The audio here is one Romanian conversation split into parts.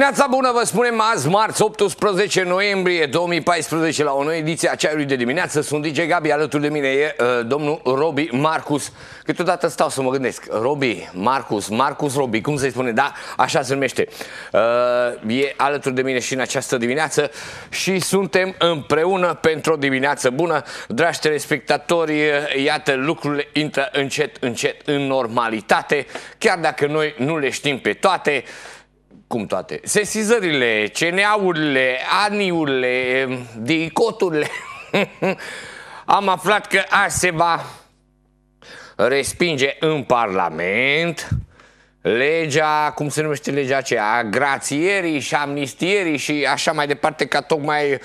Neața bună, vă spunem azi, marți, 18 noiembrie 2014, la o nouă ediție a Ceaiului de dimineață. Sunt DJ Gabi, alături de mine e uh, domnul Robi Marcus. Câteodată stau să mă gândesc, Robi, Marcus, Marcus Robi, cum se spune, da? Așa se numește. Uh, e alături de mine și în această dimineață și suntem împreună pentru o dimineață bună. Dragi telespectatori, uh, iată, lucrurile intră încet, încet în normalitate, chiar dacă noi nu le știm pe toate. Uh, cum toate? Sesizările, CNA-urile, aniurile, dicoturile. Am aflat că azi se va respinge în Parlament legea, cum se numește legea aceea, a grațierii și amnistierii și așa mai departe, ca tocmai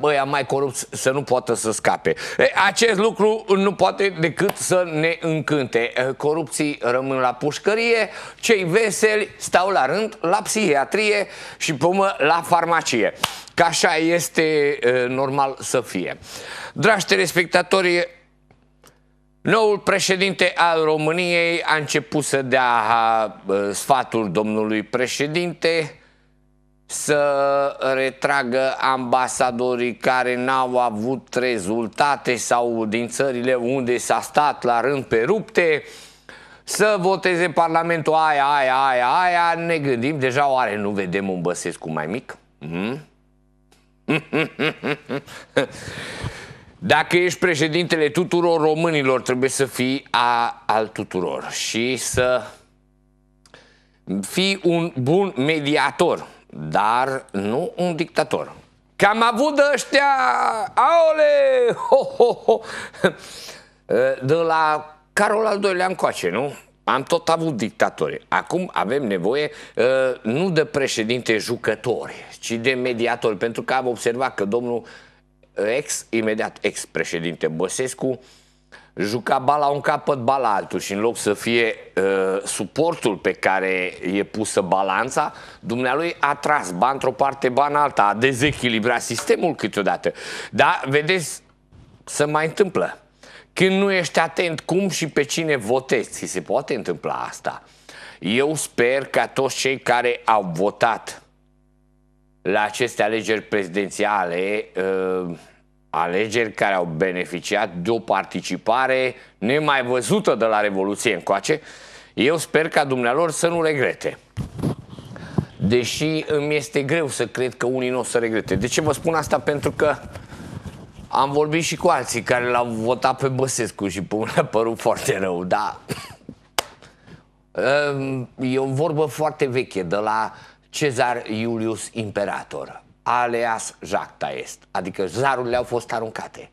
băia uh, mai corupți să nu poată să scape. E, acest lucru nu poate decât să ne încânte. Uh, corupții rămân la pușcărie, cei veseli stau la rând la psihiatrie și pumă la farmacie. Ca așa este uh, normal să fie. Dragi telespectatori, Noul președinte al României a început să dea sfatul domnului președinte să retragă ambasadorii care n-au avut rezultate sau din țările unde s-a stat la rând pe rupte, să voteze parlamentul aia, aia, aia, aia, ne gândim, deja oare nu vedem un Băsescu mai mic? Mm -hmm. Dacă ești președintele tuturor românilor, trebuie să fii a, al tuturor și să fii un bun mediator, dar nu un dictator. Cam am avut de ăștia, aole, ho, ho, ho, de la Carol al doilea încoace, nu? Am tot avut dictatori. Acum avem nevoie uh, nu de președinte jucători, ci de mediatori, pentru că am observat că domnul ex, imediat ex-președinte Băsescu, juca bala un capăt, bala altul și în loc să fie uh, suportul pe care e pusă balanța, dumnealui a tras ba într-o parte, ba în alta, a dezechilibrat sistemul câteodată. Dar, vedeți, se mai întâmplă. Când nu ești atent cum și pe cine votezi, și se poate întâmpla asta. Eu sper ca toți cei care au votat la aceste alegeri prezidențiale uh, Alegeri care au beneficiat de o participare nemai văzută de la Revoluție încoace, eu sper ca dumnealor să nu regrete. Deși îmi este greu să cred că unii nu o să regrete. De ce vă spun asta? Pentru că am vorbit și cu alții care l-au votat pe Băsescu și pe unul a părut foarte rău, dar ehm, e o vorbă foarte veche de la Cezar Iulius Imperator aleas jacta est, adică zarurile au fost aruncate.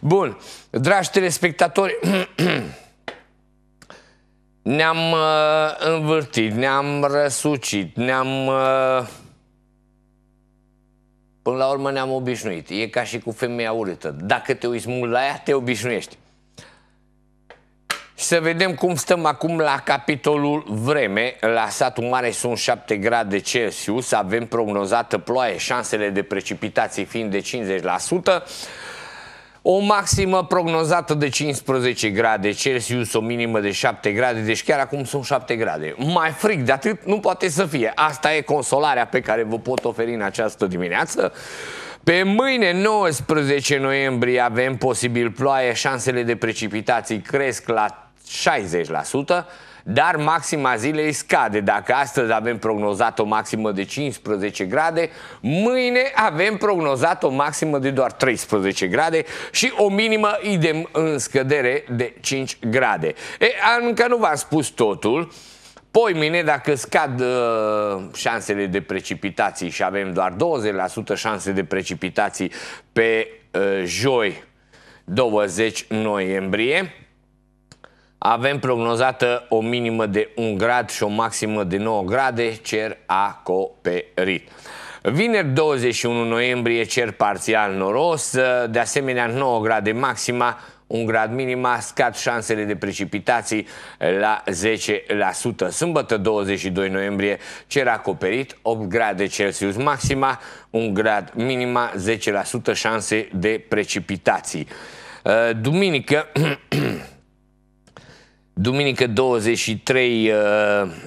Bun, dragi telespectatori, ne-am uh, învârtit, ne-am răsucit, ne-am... Uh, până la urmă ne-am obișnuit. E ca și cu femeia urâtă. Dacă te uiți mult la ea, te obișnuiești. Să vedem cum stăm acum la capitolul vreme. La satul mare sunt 7 grade Celsius, avem prognozată ploaie, șansele de precipitații fiind de 50%. O maximă prognozată de 15 grade Celsius, o minimă de 7 grade, deci chiar acum sunt 7 grade. Mai fric de atât nu poate să fie. Asta e consolarea pe care vă pot oferi în această dimineață. Pe mâine, 19 noiembrie, avem posibil ploaie, șansele de precipitații cresc la 60%, dar maxima zilei scade. Dacă astăzi avem prognozat o maximă de 15 grade, mâine avem prognozat o maximă de doar 13 grade și o minimă idem în scădere de 5 grade. E, încă nu v-am spus totul. Poi mine, dacă scad uh, șansele de precipitații și avem doar 20% șanse de precipitații pe uh, joi 20 noiembrie, avem prognozată o minimă de 1 grad și o maximă de 9 grade, cer acoperit. Vineri 21 noiembrie cer parțial noros, de asemenea 9 grade maxima, 1 grad minima, scad șansele de precipitații la 10%. Sâmbătă 22 noiembrie cer acoperit, 8 grade Celsius maxima, 1 grad minima, 10% șanse de precipitații. Eh, duminică Duminică 23 uh,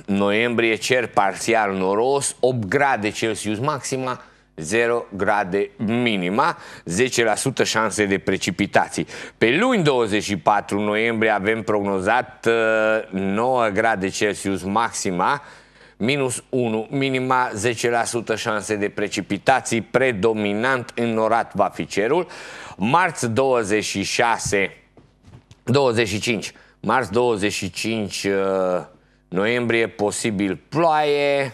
noiembrie, cer parțial noros, 8 grade Celsius maxima, 0 grade minima, 10% șanse de precipitații. Pe luni 24 noiembrie avem prognozat 9 uh, grade Celsius maxima, minus 1 minima, 10% șanse de precipitații, predominant înnorat va fi cerul. Marți 26, 25 Mars 25 uh, noiembrie, posibil ploaie,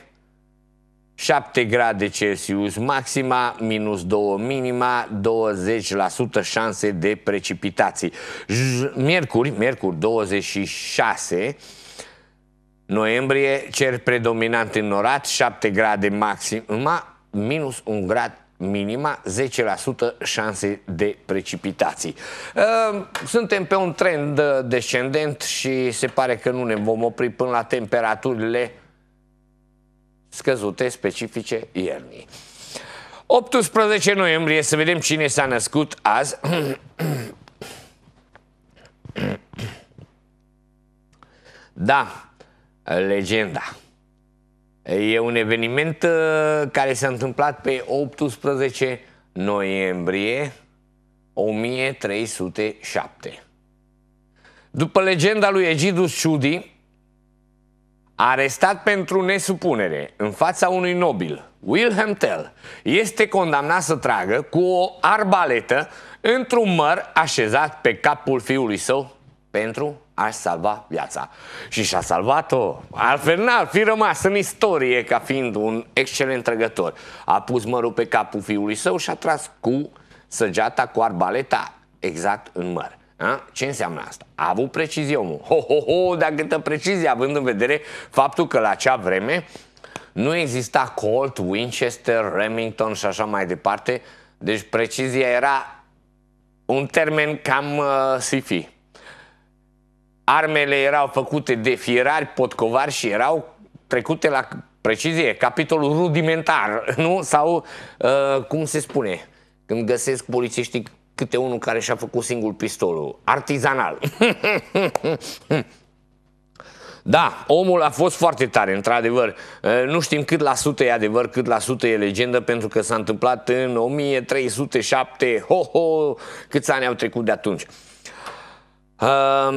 7 grade Celsius maxima, minus 2 minima, 20% șanse de precipitații. miercuri, miercuri 26 noiembrie, cer predominant în 7 grade maxima, minus 1 grad minima 10% șanse de precipitații. Ehm, suntem pe un trend uh, descendent și se pare că nu ne vom opri până la temperaturile scăzute specifice iernii. 18 noiembrie, să vedem cine s-a născut azi. Da, legenda. E un eveniment uh, care s-a întâmplat pe 18 noiembrie 1307. După legenda lui Egidus Ciudi, arestat pentru nesupunere în fața unui nobil, Wilhelm Tell este condamnat să tragă cu o arbaletă într-un măr așezat pe capul fiului său pentru aș salva viața. Și și-a salvat-o. Altfel n-ar fi rămas în istorie ca fiind un excelent trăgător. A pus mărul pe capul fiului său și a tras cu săgeata, cu arbaleta, exact în măr. A? Ce înseamnă asta? A avut precizie omul. Ho, ho, ho, dar câtă precizie, având în vedere faptul că la acea vreme nu exista Colt, Winchester, Remington și așa mai departe. Deci precizia era un termen cam uh, sifi. Armele erau făcute de fierari, potcovari și erau trecute la precizie, capitolul rudimentar, nu? Sau, uh, cum se spune, când găsesc polițiștii câte unul care și-a făcut singur pistolul, artizanal. Da, omul a fost foarte tare, într-adevăr. Uh, nu știm cât la sută e adevăr, cât la sută e legendă, pentru că s-a întâmplat în 1307. Ho, ho, câți ani au trecut de atunci.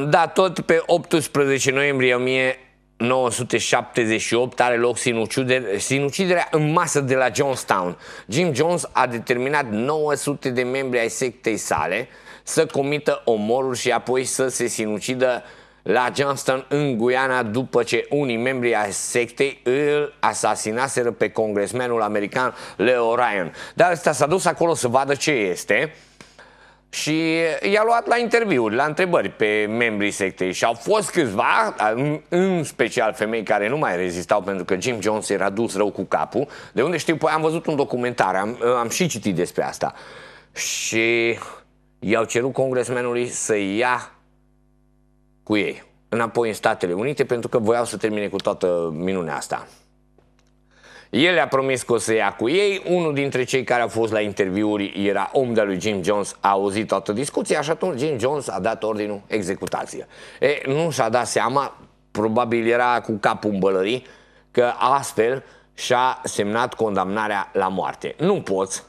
Da, tot pe 18 noiembrie 1978 are loc sinucidere, sinuciderea în masă de la Jonestown. Jim Jones a determinat 900 de membri ai sectei sale să comită omorul și apoi să se sinucidă la Johnston în Guiana după ce unii membri ai sectei îl asasinaseră pe congresmenul american Leo Ryan. Dar ăsta s-a dus acolo să vadă ce este și i-a luat la interviuri, la întrebări pe membrii sectei și au fost câțiva, în special femei care nu mai rezistau pentru că Jim Jones era dus rău cu capul, de unde știu, păi am văzut un documentar, am, am și citit despre asta și i-au cerut congresmenului să ia cu ei înapoi în Statele Unite pentru că voiau să termine cu toată minunea asta. El le-a promis că o să ia cu ei, unul dintre cei care au fost la interviuri era om de lui Jim Jones, a auzit toată discuția și atunci Jim Jones a dat ordinul executație. E, nu și-a dat seama, probabil era cu capul în bălării, că astfel și-a semnat condamnarea la moarte. Nu poți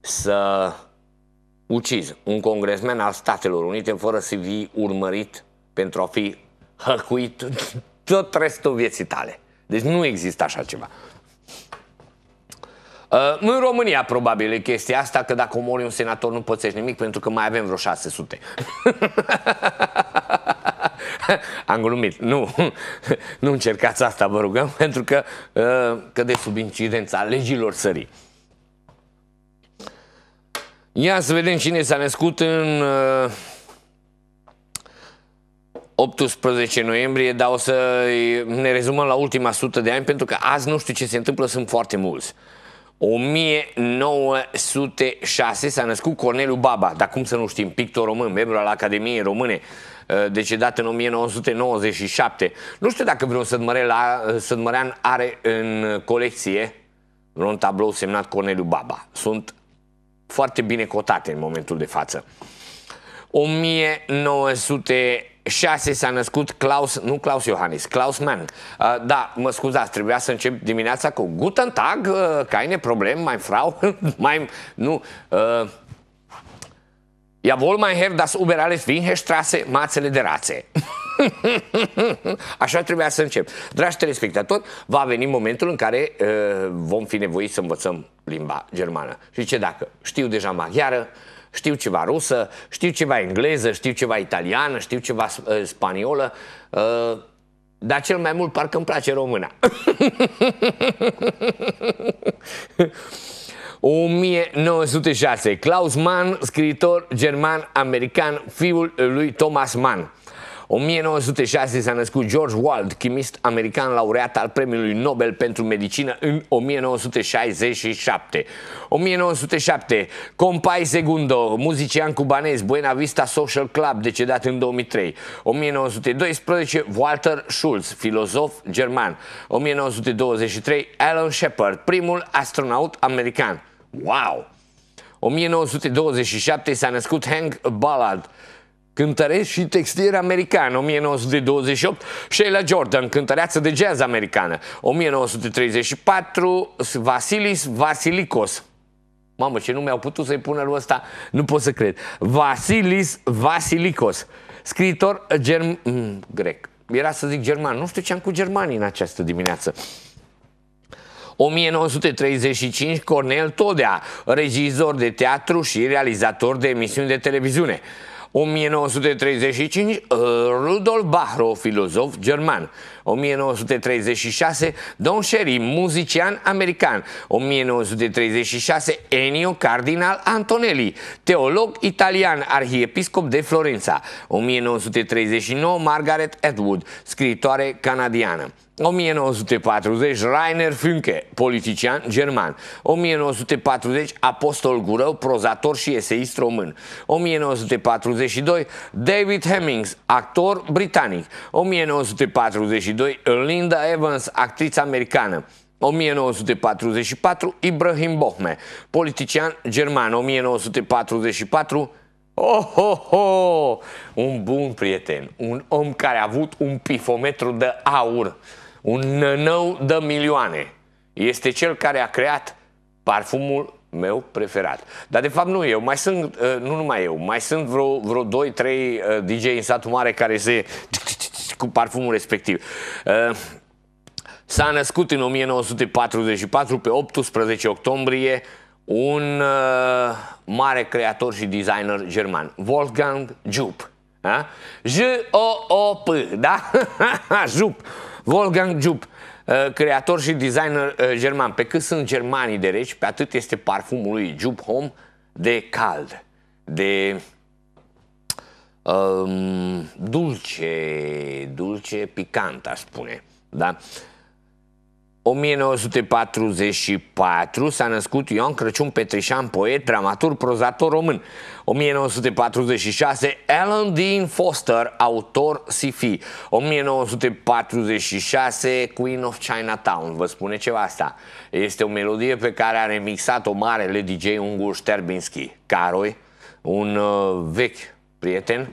să ucizi un congresmen al Statelor Unite fără să fii urmărit pentru a fi hăcuit tot restul vieții tale. Deci nu există așa ceva. Uh, în România probabil e chestia asta Că dacă omori un senator nu pățești nimic Pentru că mai avem vreo 600 Am glumit, nu Nu încercați asta, vă rugăm Pentru că uh, căde sub incidența legilor sării. Ia să vedem cine s-a născut în 18 uh, noiembrie, dar o să ne rezumăm la ultima sută de ani, pentru că azi nu știu ce se întâmplă, sunt foarte mulți. 1906 s-a născut Corneliu Baba, dar cum să nu știm, pictor român, membru al Academiei Române, uh, decedat în 1997. Nu știu dacă vreun uh, sădmărean are în colecție vreun tablou semnat Corneliu Baba. Sunt foarte bine cotate în momentul de față. 6 s-a născut Klaus, nu Klaus Iohannis, Klaus Mann. Uh, da, mă scuzați, trebuia să încep dimineața cu Guten Tag, uh, keine Problem, mein Frau, mein, nu, uh, wohl mein Herr, das Uber alles Winhestraße, mațele de rațe. Așa trebuia să încep. Dragi telespectatori, va veni momentul în care uh, vom fi nevoiți să învățăm limba germană. Și ce dacă știu deja maghiară, știu ceva rusă, știu ceva engleză, știu ceva italiană, știu ceva uh, spaniolă, uh, dar cel mai mult parcă îmi place româna. 1906. Klaus Mann, scriitor german-american, fiul lui Thomas Mann. 1906 s-a născut George Wald, chimist american laureat al premiului Nobel pentru medicină în 1967. 1907, Compay Segundo, muzician cubanez, Buena Vista Social Club, decedat în 2003. 1912, Walter Schulz, filozof german. 1923, Alan Shepard, primul astronaut american. Wow! 1927 s-a născut Hank Ballard, cântărești și textier american 1928, Sheila Jordan, cântăreață de jazz americană 1934, Vasilis Vasilikos Mamă, ce nu mi-au putut să-i pună lui ăsta, nu pot să cred Vasilis Vasilikos Scriitor germ... Mm, grec Era să zic german, nu știu ce am cu germanii în această dimineață 1935 Cornel Todea, regizor de teatru și realizator de emisiuni de televiziune 1935, uh, Rudolf Bahro, filozof german. 1936, Don Cherry, muzician american. 1936, Ennio Cardinal Antonelli, teolog italian, arhiepiscop de Florența. 1939, Margaret Atwood, scriitoare canadiană. 1940 Rainer Fünke, politician german 1940 Apostol Gurău, prozator și eseist român 1942 David Hemmings, actor britanic 1942 Linda Evans, actriță americană 1944 Ibrahim Bohme, politician german 1944 Oh, oh, oh! Un bun prieten, un om care a avut un pifometru de aur un nănău de milioane. Este cel care a creat parfumul meu preferat. Dar de fapt nu eu, mai sunt, uh, nu numai eu, mai sunt vreo, vreo 2-3 uh, DJ în satul mare care se cu parfumul respectiv. Uh, s-a născut în 1944, pe 18 octombrie, un mare creator și designer german, Wolfgang Jupp. J-O-O-P, da? Jupp. Wolfgang Jupp, uh, creator și designer uh, german. Pe cât sunt germanii de reci, pe atât este parfumul lui Jupp Home de cald, de um, dulce, dulce, picant, aș spune. Da? Uh, 1944 s-a născut Ion Crăciun Petrișan, poet, dramaturg, prozator român. 1946 Alan Dean Foster, autor SIFI. 1946 Queen of Chinatown, vă spune ceva asta. Este o melodie pe care a remixat-o marele DJ ungur Sterbinski, Caroi, un uh, vechi prieten,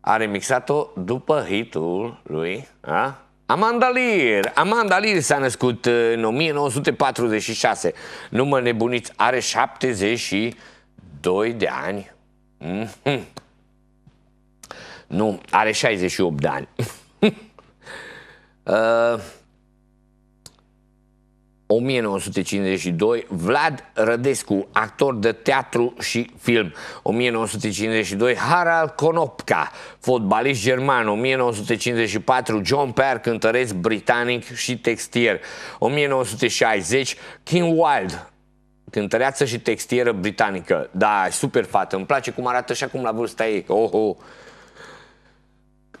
a remixat-o după hitul lui, a? Amanda Lear. Amanda Lear s-a născut uh, în 1946. Nu mă nebuniți, are 72 de ani. Mm -hmm. Nu, are 68 de ani. uh, 1952, Vlad Rădescu, actor de teatru și film. 1952, Harald Konopka, fotbalist german. 1954, John Pear, cântăreț britanic și textier. 1960, Kim Wilde, cântăreață și textieră britanică. Da, super fată, îmi place cum arată și acum la vârsta ei. Oh, oh.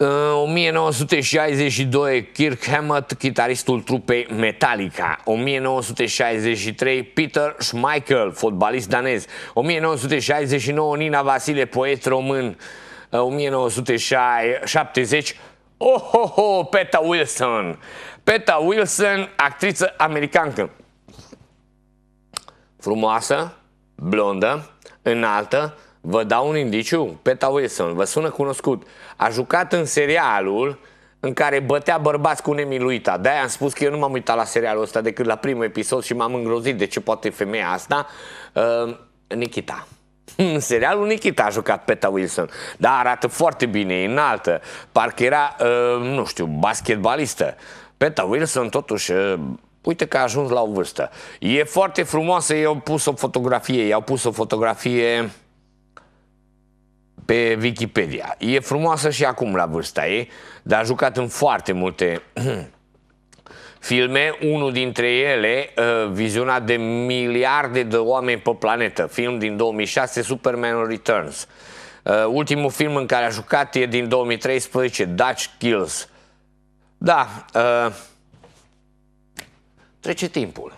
1962 Kirk Hammett, chitaristul trupei Metallica 1963 Peter Schmeichel, fotbalist danez 1969 Nina Vasile, poet român 1970 Oh, oh, oh, Peta Wilson Peta Wilson, actriță americană, Frumoasă, blondă, înaltă, Vă dau un indiciu? Peta Wilson, vă sună cunoscut. A jucat în serialul în care bătea bărbați cu nemiluita. De-aia am spus că eu nu m-am uitat la serialul ăsta decât la primul episod și m-am îngrozit de ce poate femeia asta. Uh, Nikita. În serialul Nikita a jucat Peta Wilson. Da, arată foarte bine, e înaltă. Parcă era, uh, nu știu, basketbalistă. Peta Wilson totuși... Uh, Uite că a ajuns la o vârstă. E foarte frumoasă, i-au pus o fotografie, i-au pus o fotografie pe Wikipedia. E frumoasă și acum la vârsta ei, dar a jucat în foarte multe filme, unul dintre ele uh, viziunea de miliarde de oameni pe planetă, film din 2006, Superman Returns. Uh, ultimul film în care a jucat e din 2013, Dutch Kills. Da, uh, trece timpul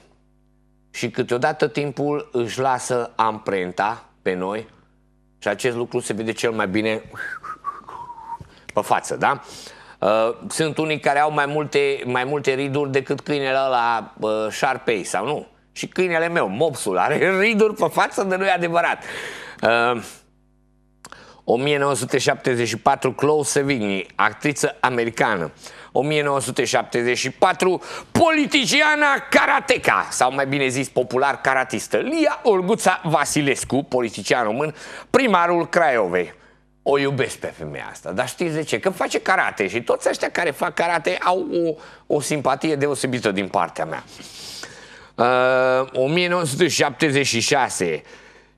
și câteodată timpul își lasă amprenta pe noi și acest lucru se vede cel mai bine pe față, da? Uh, sunt unii care au mai multe, mai multe riduri decât câinele la șarpei, uh, sau nu? Și câinele meu, mopsul, are riduri pe față de nu adevărat. 1974, uh, Chloe Sevigny, actriță americană. Uh, 1974, politiciana karateca, sau mai bine zis popular karatistă, Lia Olguța Vasilescu, politician român, primarul Craiovei. O iubesc pe femeia asta, dar știți de ce? Că face karate și toți ăștia care fac karate au o, o simpatie deosebită din partea mea. Uh, 1976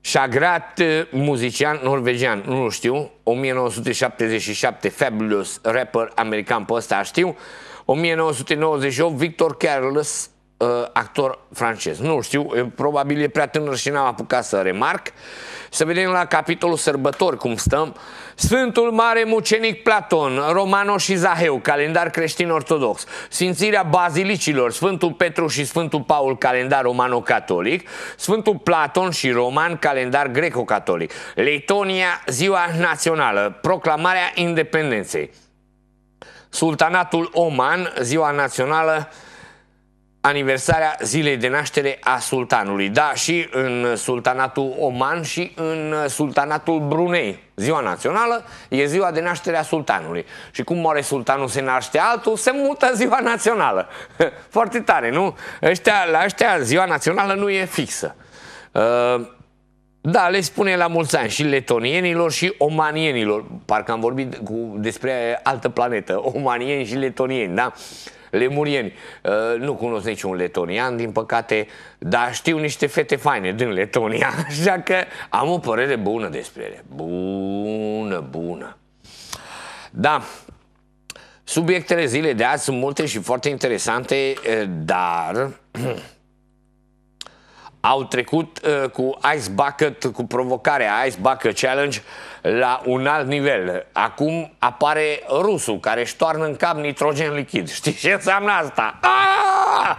Șagrat, eh, muzician norvegian, nu știu, 1977, Fabulous, rapper american pe ăsta știu, 1998, Victor Carles, eh, actor francez. Nu știu, probabil e prea tânăr și n-am apucat să remarc. Să vedem la capitolul sărbători cum stăm. Sfântul Mare Mucenic Platon, Romano și Zaheu, calendar creștin-ortodox, Sfințirea Bazilicilor, Sfântul Petru și Sfântul Paul, calendar romano-catolic, Sfântul Platon și Roman, calendar greco-catolic, Letonia, Ziua Națională, proclamarea independenței, Sultanatul Oman, Ziua Națională, aniversarea zilei de naștere a sultanului. Da, și în sultanatul Oman și în sultanatul Brunei. Ziua națională e ziua de naștere a sultanului. Și cum moare sultanul, se naște altul, se mută ziua națională. Foarte tare, nu? Ăștia, la ăștia ziua națională nu e fixă. Uh, da, le spune la mulți ani și letonienilor și omanienilor. Parcă am vorbit cu, despre altă planetă, omanieni și letonieni, da? Uh, lemurieni. Uh, nu cunosc niciun letonian, din păcate, dar știu niște fete faine din Letonia, așa că am o părere bună despre ele. Bună, bună. Da, Subiectele zilei de azi sunt multe și foarte interesante, uh, dar au trecut uh, cu Ice Bucket, cu provocarea Ice Bucket Challenge, la un alt nivel. Acum apare rusul care își toarnă în cap nitrogen lichid. Știi ce înseamnă asta? Aaaa! Ah!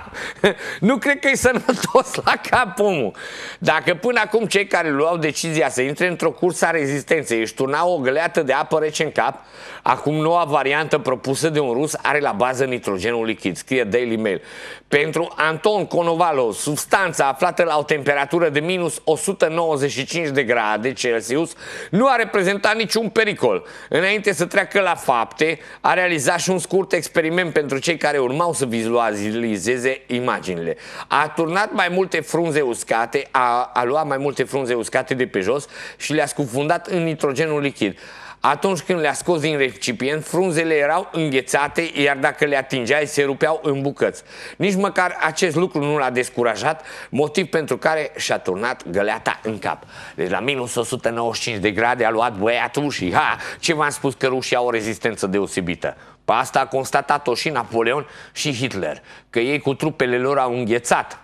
Nu cred că e sănătos la cap omul. Dacă până acum cei care luau decizia să intre într-o cursă a rezistenței își turnau o găleată de apă rece în cap, acum noua variantă propusă de un rus are la bază nitrogenul lichid, scrie Daily Mail. Pentru Anton Conovalo, substanța aflată la o temperatură de minus 195 de grade Celsius nu are prezenta niciun pericol. Înainte să treacă la fapte, a realizat și un scurt experiment pentru cei care urmau să vizualizeze imaginile. A turnat mai multe frunze uscate, a, a luat mai multe frunze uscate de pe jos și le-a scufundat în nitrogenul lichid. Atunci când le-a scos din recipient, frunzele erau înghețate, iar dacă le atingeai, se rupeau în bucăți. Nici măcar acest lucru nu l-a descurajat, motiv pentru care și-a turnat găleata în cap. Deci la minus 195 de grade a luat băiatul și ha, ce v-am spus că rușii au o rezistență deosebită. Pe asta a constatat-o și Napoleon și Hitler, că ei cu trupele lor au înghețat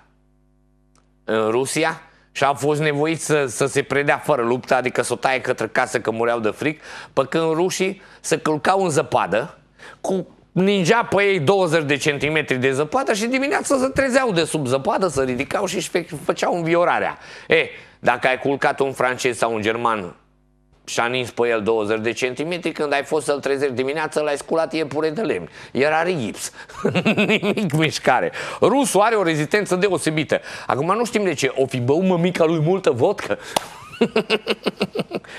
în Rusia și a fost nevoit să, să se predea fără luptă, adică să o taie către casă că mureau de fric, pe când rușii se călcau în zăpadă cu ningea pe ei 20 de centimetri de zăpadă și dimineața se trezeau de sub zăpadă, se ridicau și își făceau înviorarea. E, dacă ai culcat un francez sau un german și-a nins pe el 20 de centimetri Când ai fost să-l trezești dimineața L-ai sculat iepure de lemn Era rigips Nimic mișcare Rusul are o rezistență deosebită Acum nu știm de ce O fi băut mămica lui multă vodcă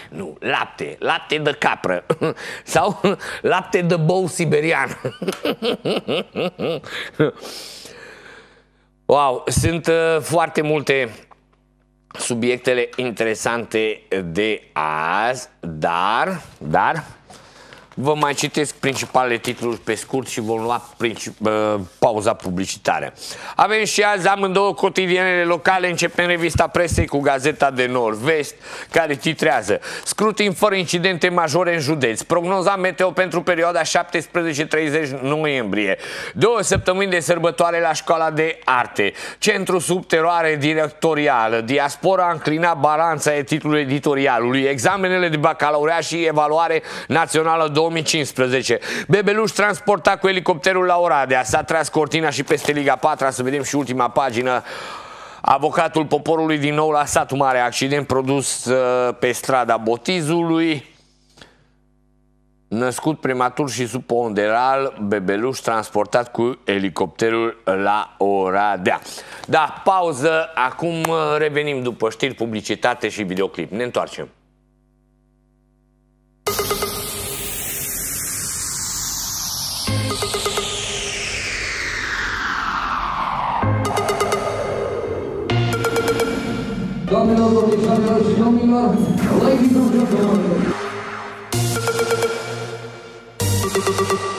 nu, lapte, lapte de capră sau lapte de bou siberian. wow, sunt uh, foarte multe subiectele interesante de azi, dar, dar Vă mai citesc principalele titluri pe scurt și vom lua uh, pauza publicitară. Avem și azi amândouă cotidienele locale, începem revista presei cu Gazeta de Nord-Vest, care titrează Scrutin fără incidente majore în județ, prognoza meteo pentru perioada 17-30 noiembrie, două săptămâni de sărbătoare la școala de arte, centru sub teroare directorială, diaspora înclina balanța e titlul editorialului, examenele de bacalaureat și evaluare națională 2020, 2015. Bebeluș transporta cu elicopterul la Oradea. S-a tras cortina și peste Liga 4 să vedem și ultima pagină. Avocatul poporului din nou la satul mare. Accident produs uh, pe strada Botizului. Născut prematur și sub ponderal, bebeluș transportat cu elicopterul la Oradea. Da, pauză, acum uh, revenim după știri, publicitate și videoclip. Ne întoarcem. の取り下げを忍みます。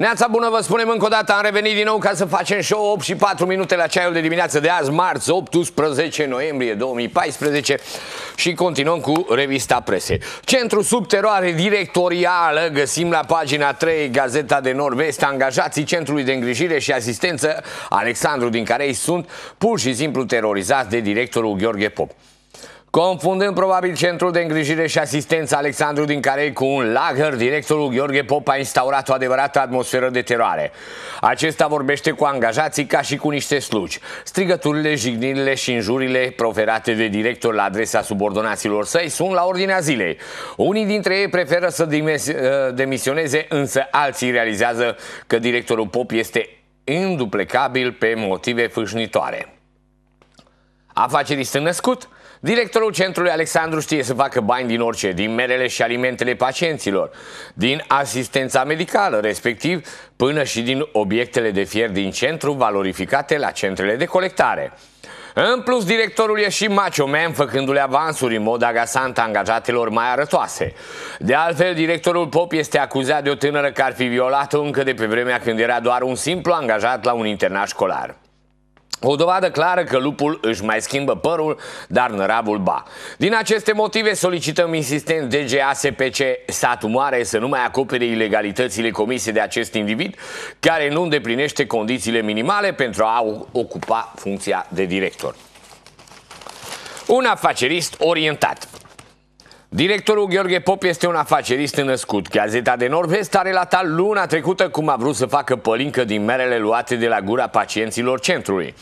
Neața bună, vă spunem încă o dată, am revenit din nou ca să facem show 8 și 4 minute la ceaiul de dimineață de azi, marți, 18 noiembrie 2014 și continuăm cu revista prese. Centru sub teroare directorială găsim la pagina 3 Gazeta de Nord-Vest, angajații Centrului de Îngrijire și Asistență Alexandru din care ei sunt pur și simplu terorizați de directorul Gheorghe Pop. Confundând probabil centrul de îngrijire și asistență Alexandru din Carei cu un lagăr, directorul Gheorghe Pop a instaurat o adevărată atmosferă de teroare. Acesta vorbește cu angajații ca și cu niște slugi. Strigăturile, jignirile și injurile proferate de director la adresa subordonaților săi sunt la ordinea zilei. Unii dintre ei preferă să uh, demisioneze, însă alții realizează că directorul Pop este înduplecabil pe motive fâșnitoare. Afacerii sunt născut Directorul centrului Alexandru știe să facă bani din orice, din merele și alimentele pacienților, din asistența medicală, respectiv până și din obiectele de fier din centru valorificate la centrele de colectare. În plus, directorul e și macho man, făcându-le avansuri în mod agasant angajatelor mai arătoase. De altfel, directorul Pop este acuzat de o tânără că ar fi violat-o încă de pe vremea când era doar un simplu angajat la un internat școlar. O dovadă clară că lupul își mai schimbă părul, dar năravul ba. Din aceste motive solicităm insistent DGASPC statul mare să nu mai acopere ilegalitățile comise de acest individ care nu îndeplinește condițiile minimale pentru a ocupa funcția de director. Un afacerist orientat Directorul Gheorghe Pop este un afacerist născut. Gazeta de Norvest a relatat luna trecută cum a vrut să facă pălincă din merele luate de la gura pacienților centrului.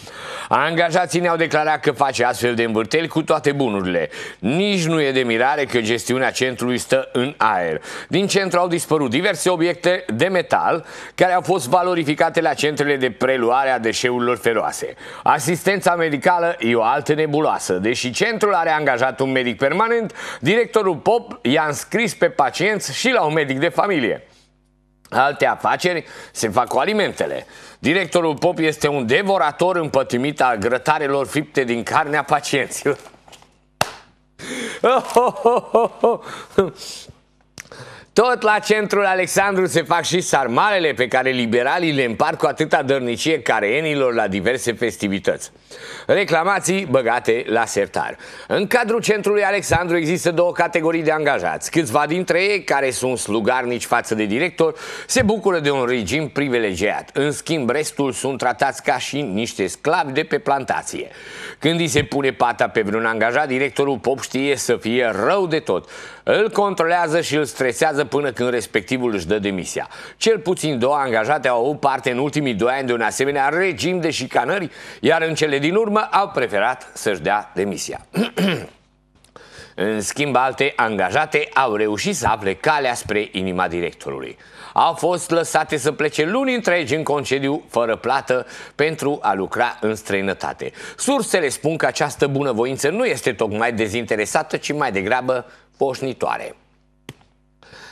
Angajații ne-au declarat că face astfel de învârteli cu toate bunurile. Nici nu e de mirare că gestiunea centrului stă în aer. Din centru au dispărut diverse obiecte de metal care au fost valorificate la centrele de preluare a deșeurilor feroase. Asistența medicală e o altă nebuloasă. Deși centrul are angajat un medic permanent, directorul Doctorul Pop i-a înscris pe pacienți și la un medic de familie. Alte afaceri se fac cu alimentele. Directorul Pop este un devorator împătimit al grătarelor fripte din carnea pacienților. Oh, oh, oh, tot la centrul Alexandru se fac și sarmalele pe care liberalii le împart cu atâta dărnicie careenilor la diverse festivități. Reclamații băgate la sertar. În cadrul centrului Alexandru există două categorii de angajați. Câțiva dintre ei, care sunt slugarnici față de director, se bucură de un regim privilegiat. În schimb, restul sunt tratați ca și niște sclavi de pe plantație. Când îi se pune pata pe vreun angajat, directorul Pop știe să fie rău de tot. Îl controlează și îl stresează până când respectivul își dă demisia. Cel puțin două angajate au avut parte în ultimii doi ani de un asemenea regim de șicanări, iar în cele din urmă au preferat să-și dea demisia. În schimb, alte angajate au reușit să afle calea spre inima directorului. Au fost lăsate să plece luni întregi în concediu fără plată pentru a lucra în străinătate. Sursele spun că această bunăvoință nu este tocmai dezinteresată, ci mai degrabă poșnitoare.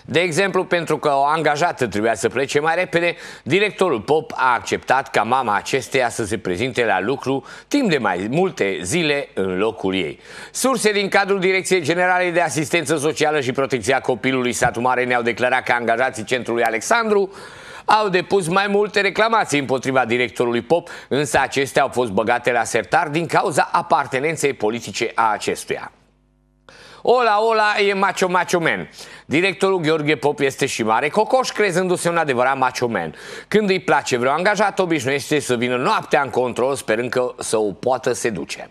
De exemplu, pentru că o angajată trebuia să plece mai repede, directorul Pop a acceptat ca mama acesteia să se prezinte la lucru timp de mai multe zile în locul ei. Surse din cadrul Direcției Generale de Asistență Socială și Protecția Copilului Satu Mare ne-au declarat că angajații centrului Alexandru au depus mai multe reclamații împotriva directorului Pop, însă acestea au fost băgate la sertar din cauza apartenenței politice a acestuia. Ola, ola, e macho, macho man. Directorul Gheorghe Pop este și mare cocoș, crezându-se un adevărat macho man. Când îi place vreo angajat, obișnuiește să vină noaptea în control, sperând că să o poată seduce.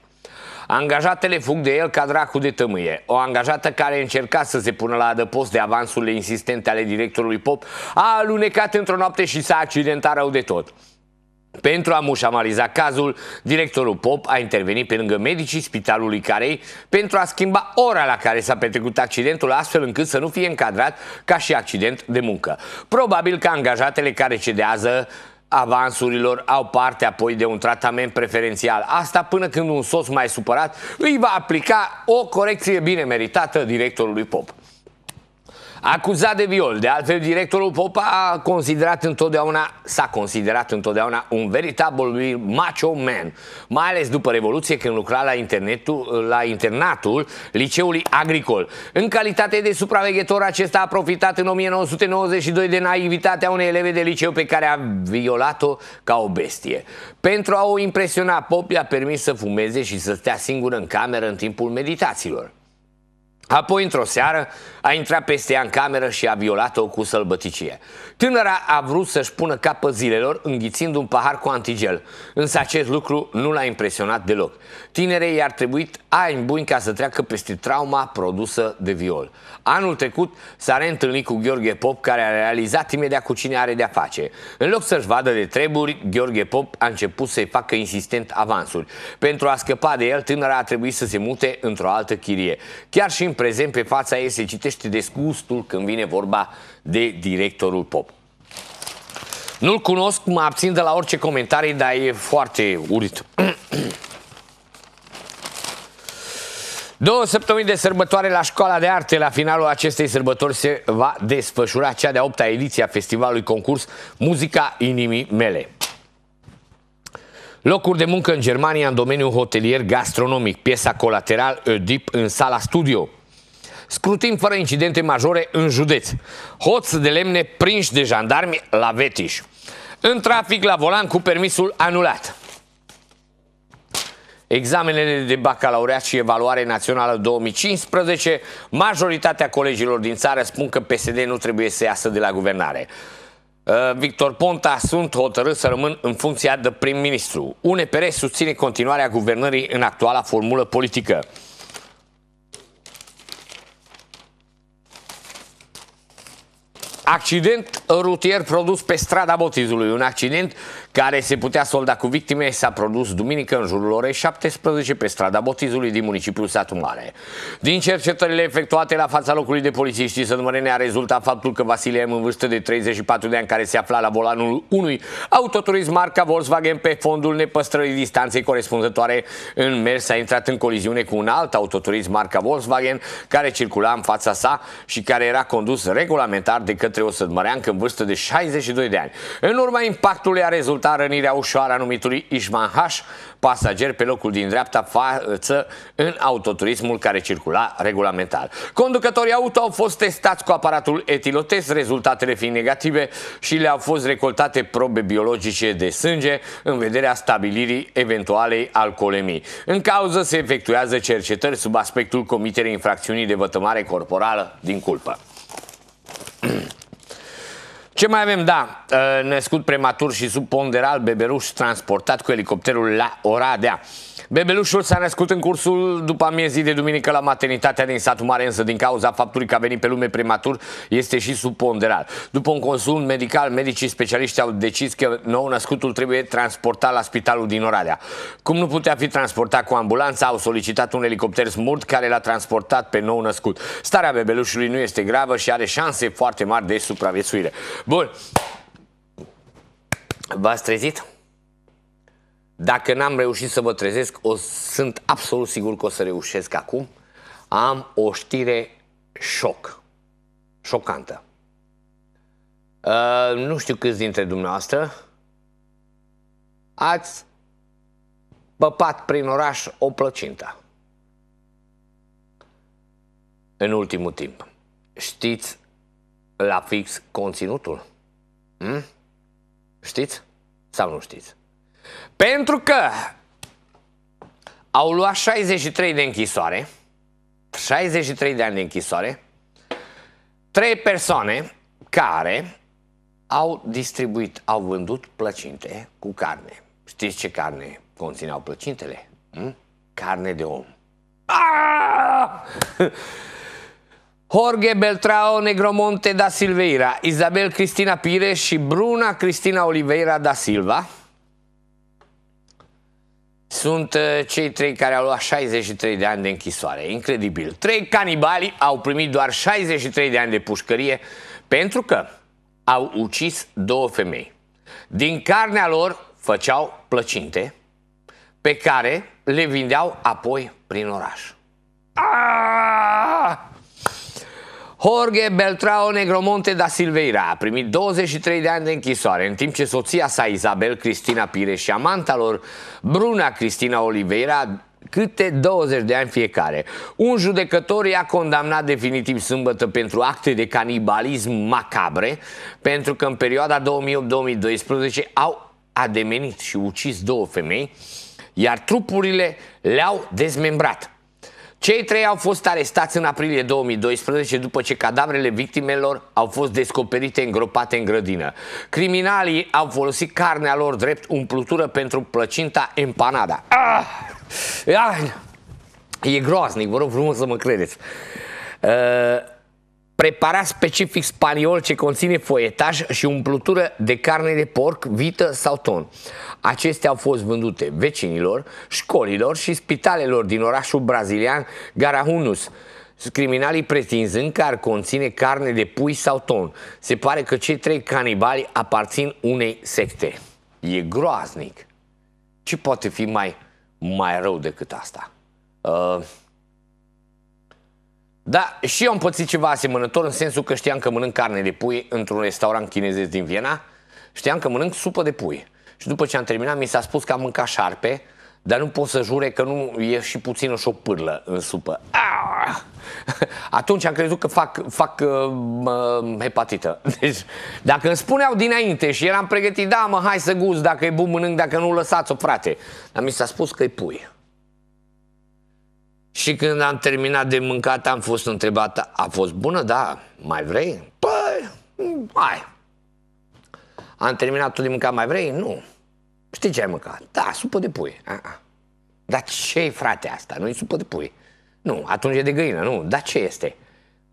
Angajatele fug de el ca dracu de tămâie. O angajată care încerca să se pună la adăpost de avansurile insistente ale directorului Pop a alunecat într-o noapte și s-a accidentat rău de tot. Pentru a mușamaliza cazul, directorul Pop a intervenit pe lângă medicii spitalului Carei pentru a schimba ora la care s-a petrecut accidentul, astfel încât să nu fie încadrat ca și accident de muncă. Probabil că angajatele care cedează avansurilor au parte apoi de un tratament preferențial. Asta până când un sos mai supărat îi va aplica o corecție bine meritată directorului Pop. Acuzat de viol, de altfel directorul Popa a considerat întotdeauna, s-a considerat întotdeauna un veritabil macho man, mai ales după Revoluție când lucra la, internetul, la internatul liceului agricol. În calitate de supraveghetor, acesta a profitat în 1992 de naivitatea unei eleve de liceu pe care a violat-o ca o bestie. Pentru a o impresiona, Pop i-a permis să fumeze și să stea singură în cameră în timpul meditațiilor. Apoi, într-o seară, a intrat peste ea în cameră și a violat-o cu sălbăticie. Tânăra a vrut să-și pună capăt zilelor înghițind un pahar cu antigel, însă acest lucru nu l-a impresionat deloc. Tinerei i-ar trebuit ani buni ca să treacă peste trauma produsă de viol. Anul trecut s-a reîntâlnit cu Gheorghe Pop, care a realizat imediat cu cine are de-a face. În loc să-și vadă de treburi, Gheorghe Pop a început să-i facă insistent avansuri. Pentru a scăpa de el, tânăra a trebuit să se mute într-o altă chirie. Chiar și în prezent pe fața ei se citește desgustul când vine vorba de directorul Pop. Nu-l cunosc, mă abțin de la orice comentarii, dar e foarte urit. Două săptămâni de sărbătoare la școala de arte. La finalul acestei sărbători se va desfășura cea de-a opta ediție a festivalului concurs Muzica Inimii Mele. Locuri de muncă în Germania, în domeniul hotelier gastronomic, piesa colateral Oedip în sala studio scrutin fără incidente majore în județ. Hoț de lemne prinși de jandarmi la Vetiș. În trafic la volan cu permisul anulat. Examenele de bacalaureat și evaluare națională 2015, majoritatea colegilor din țară spun că PSD nu trebuie să iasă de la guvernare. Uh, Victor Ponta sunt hotărât să rămân în funcția de prim-ministru. UNEPR susține continuarea guvernării în actuala formulă politică. Accident rutier produs pe strada Botizului, un accident care se putea solda cu victime, s-a produs duminică în jurul orei 17 pe strada Botizului din municipiul Satu Mare. Din cercetările efectuate la fața locului de polițiști, și Sănmărene a rezultat faptul că Vasile M. în vârstă de 34 de ani, care se afla la volanul unui autoturism marca Volkswagen pe fondul nepăstrării distanței corespunzătoare în mers, a intrat în coliziune cu un alt autoturism marca Volkswagen care circula în fața sa și care era condus regulamentar de către o sădmăreancă în vârstă de 62 de ani. În urma impactului a rezultat rezulta rănirea ușoară a numitului Ișman H, pasager pe locul din dreapta față în autoturismul care circula regulamentar. Conducătorii auto au fost testați cu aparatul etilotest, rezultatele fiind negative și le-au fost recoltate probe biologice de sânge în vederea stabilirii eventualei alcoolemii. În cauză se efectuează cercetări sub aspectul comiterei infracțiunii de vătămare corporală din culpă. Ce mai avem? Da, ă, născut prematur și subponderal, bebeluș transportat cu elicopterul la Oradea. Bebelușul s-a născut în cursul după amiezii de duminică la maternitatea din satul mare, însă din cauza faptului că a venit pe lume prematur, este și subponderal. După un consult medical, medicii specialiști au decis că nou-născutul trebuie transportat la spitalul din Oradea. Cum nu putea fi transportat cu ambulanța, au solicitat un elicopter smurt care l-a transportat pe nou-născut. Starea bebelușului nu este gravă și are șanse foarte mari de supraviețuire. Bun. V-ați trezit? Dacă n-am reușit să vă trezesc, o, sunt absolut sigur că o să reușesc acum. Am o știre șoc, șocantă. Uh, nu știu câți dintre dumneavoastră ați păpat prin oraș o plăcintă în ultimul timp. Știți la fix conținutul? Hmm? Știți sau nu știți? Pentru că au luat 63 de închisoare, 63 de ani de închisoare, trei persoane care au distribuit, au vândut plăcinte cu carne. Știți ce carne conțineau plăcintele? Hm? Carne de om. Aaaa! Ah! Jorge Beltrao Negromonte da Silveira, Isabel Cristina Pires și Bruna Cristina Oliveira da Silva sunt uh, cei trei care au luat 63 de ani de închisoare. Incredibil. Trei canibali au primit doar 63 de ani de pușcărie pentru că au ucis două femei. Din carnea lor făceau plăcinte pe care le vindeau apoi prin oraș. Aaaa! Ah! Jorge Beltrao Negromonte da Silveira a primit 23 de ani de închisoare, în timp ce soția sa Isabel Cristina Pire și amanta lor Bruna Cristina Oliveira câte 20 de ani fiecare. Un judecător i-a condamnat definitiv sâmbătă pentru acte de canibalism macabre, pentru că în perioada 2008-2012 au ademenit și ucis două femei, iar trupurile le-au dezmembrat. Cei trei au fost arestați în aprilie 2012 după ce cadavrele victimelor au fost descoperite îngropate în grădină. Criminalii au folosit carnea lor drept umplutură pentru plăcinta empanada. Ah! Ah! E groaznic, vă rog frumos să mă credeți. Uh, Prepara specific spaniol ce conține foietaj și umplutură de carne de porc, vită sau ton. Acestea au fost vândute vecinilor, școlilor și spitalelor din orașul brazilian Garahunus, criminalii pretinzând că ar conține carne de pui sau ton. Se pare că cei trei canibali aparțin unei secte. E groaznic. Ce poate fi mai, mai rău decât asta? Uh... Da, și eu am pățit ceva asemănător în sensul că știam că mănânc carne de pui într-un restaurant chinezesc din Viena, știam că mănânc supă de pui. Și după ce am terminat, mi s-a spus că am mâncat șarpe, dar nu pot să jure că nu e și puțină și o pârlă în supă. Ah! Atunci am crezut că fac, fac uh, hepatită. Deci, dacă îmi spuneau dinainte și eram pregătit, da, mă, hai să gust, dacă e bun mănânc, dacă nu, lăsați-o, frate. Dar mi s-a spus că e pui. Și când am terminat de mâncat, am fost întrebat, a fost bună? Da, mai vrei? Păi, hai, am terminat tot de mâncat, mai vrei? Nu. Știi ce ai mâncat? Da, supă de pui. A-a. Ah, ah. Dar ce e frate asta? Nu-i supă de pui. Nu, atunci e de găină, nu. Dar ce este?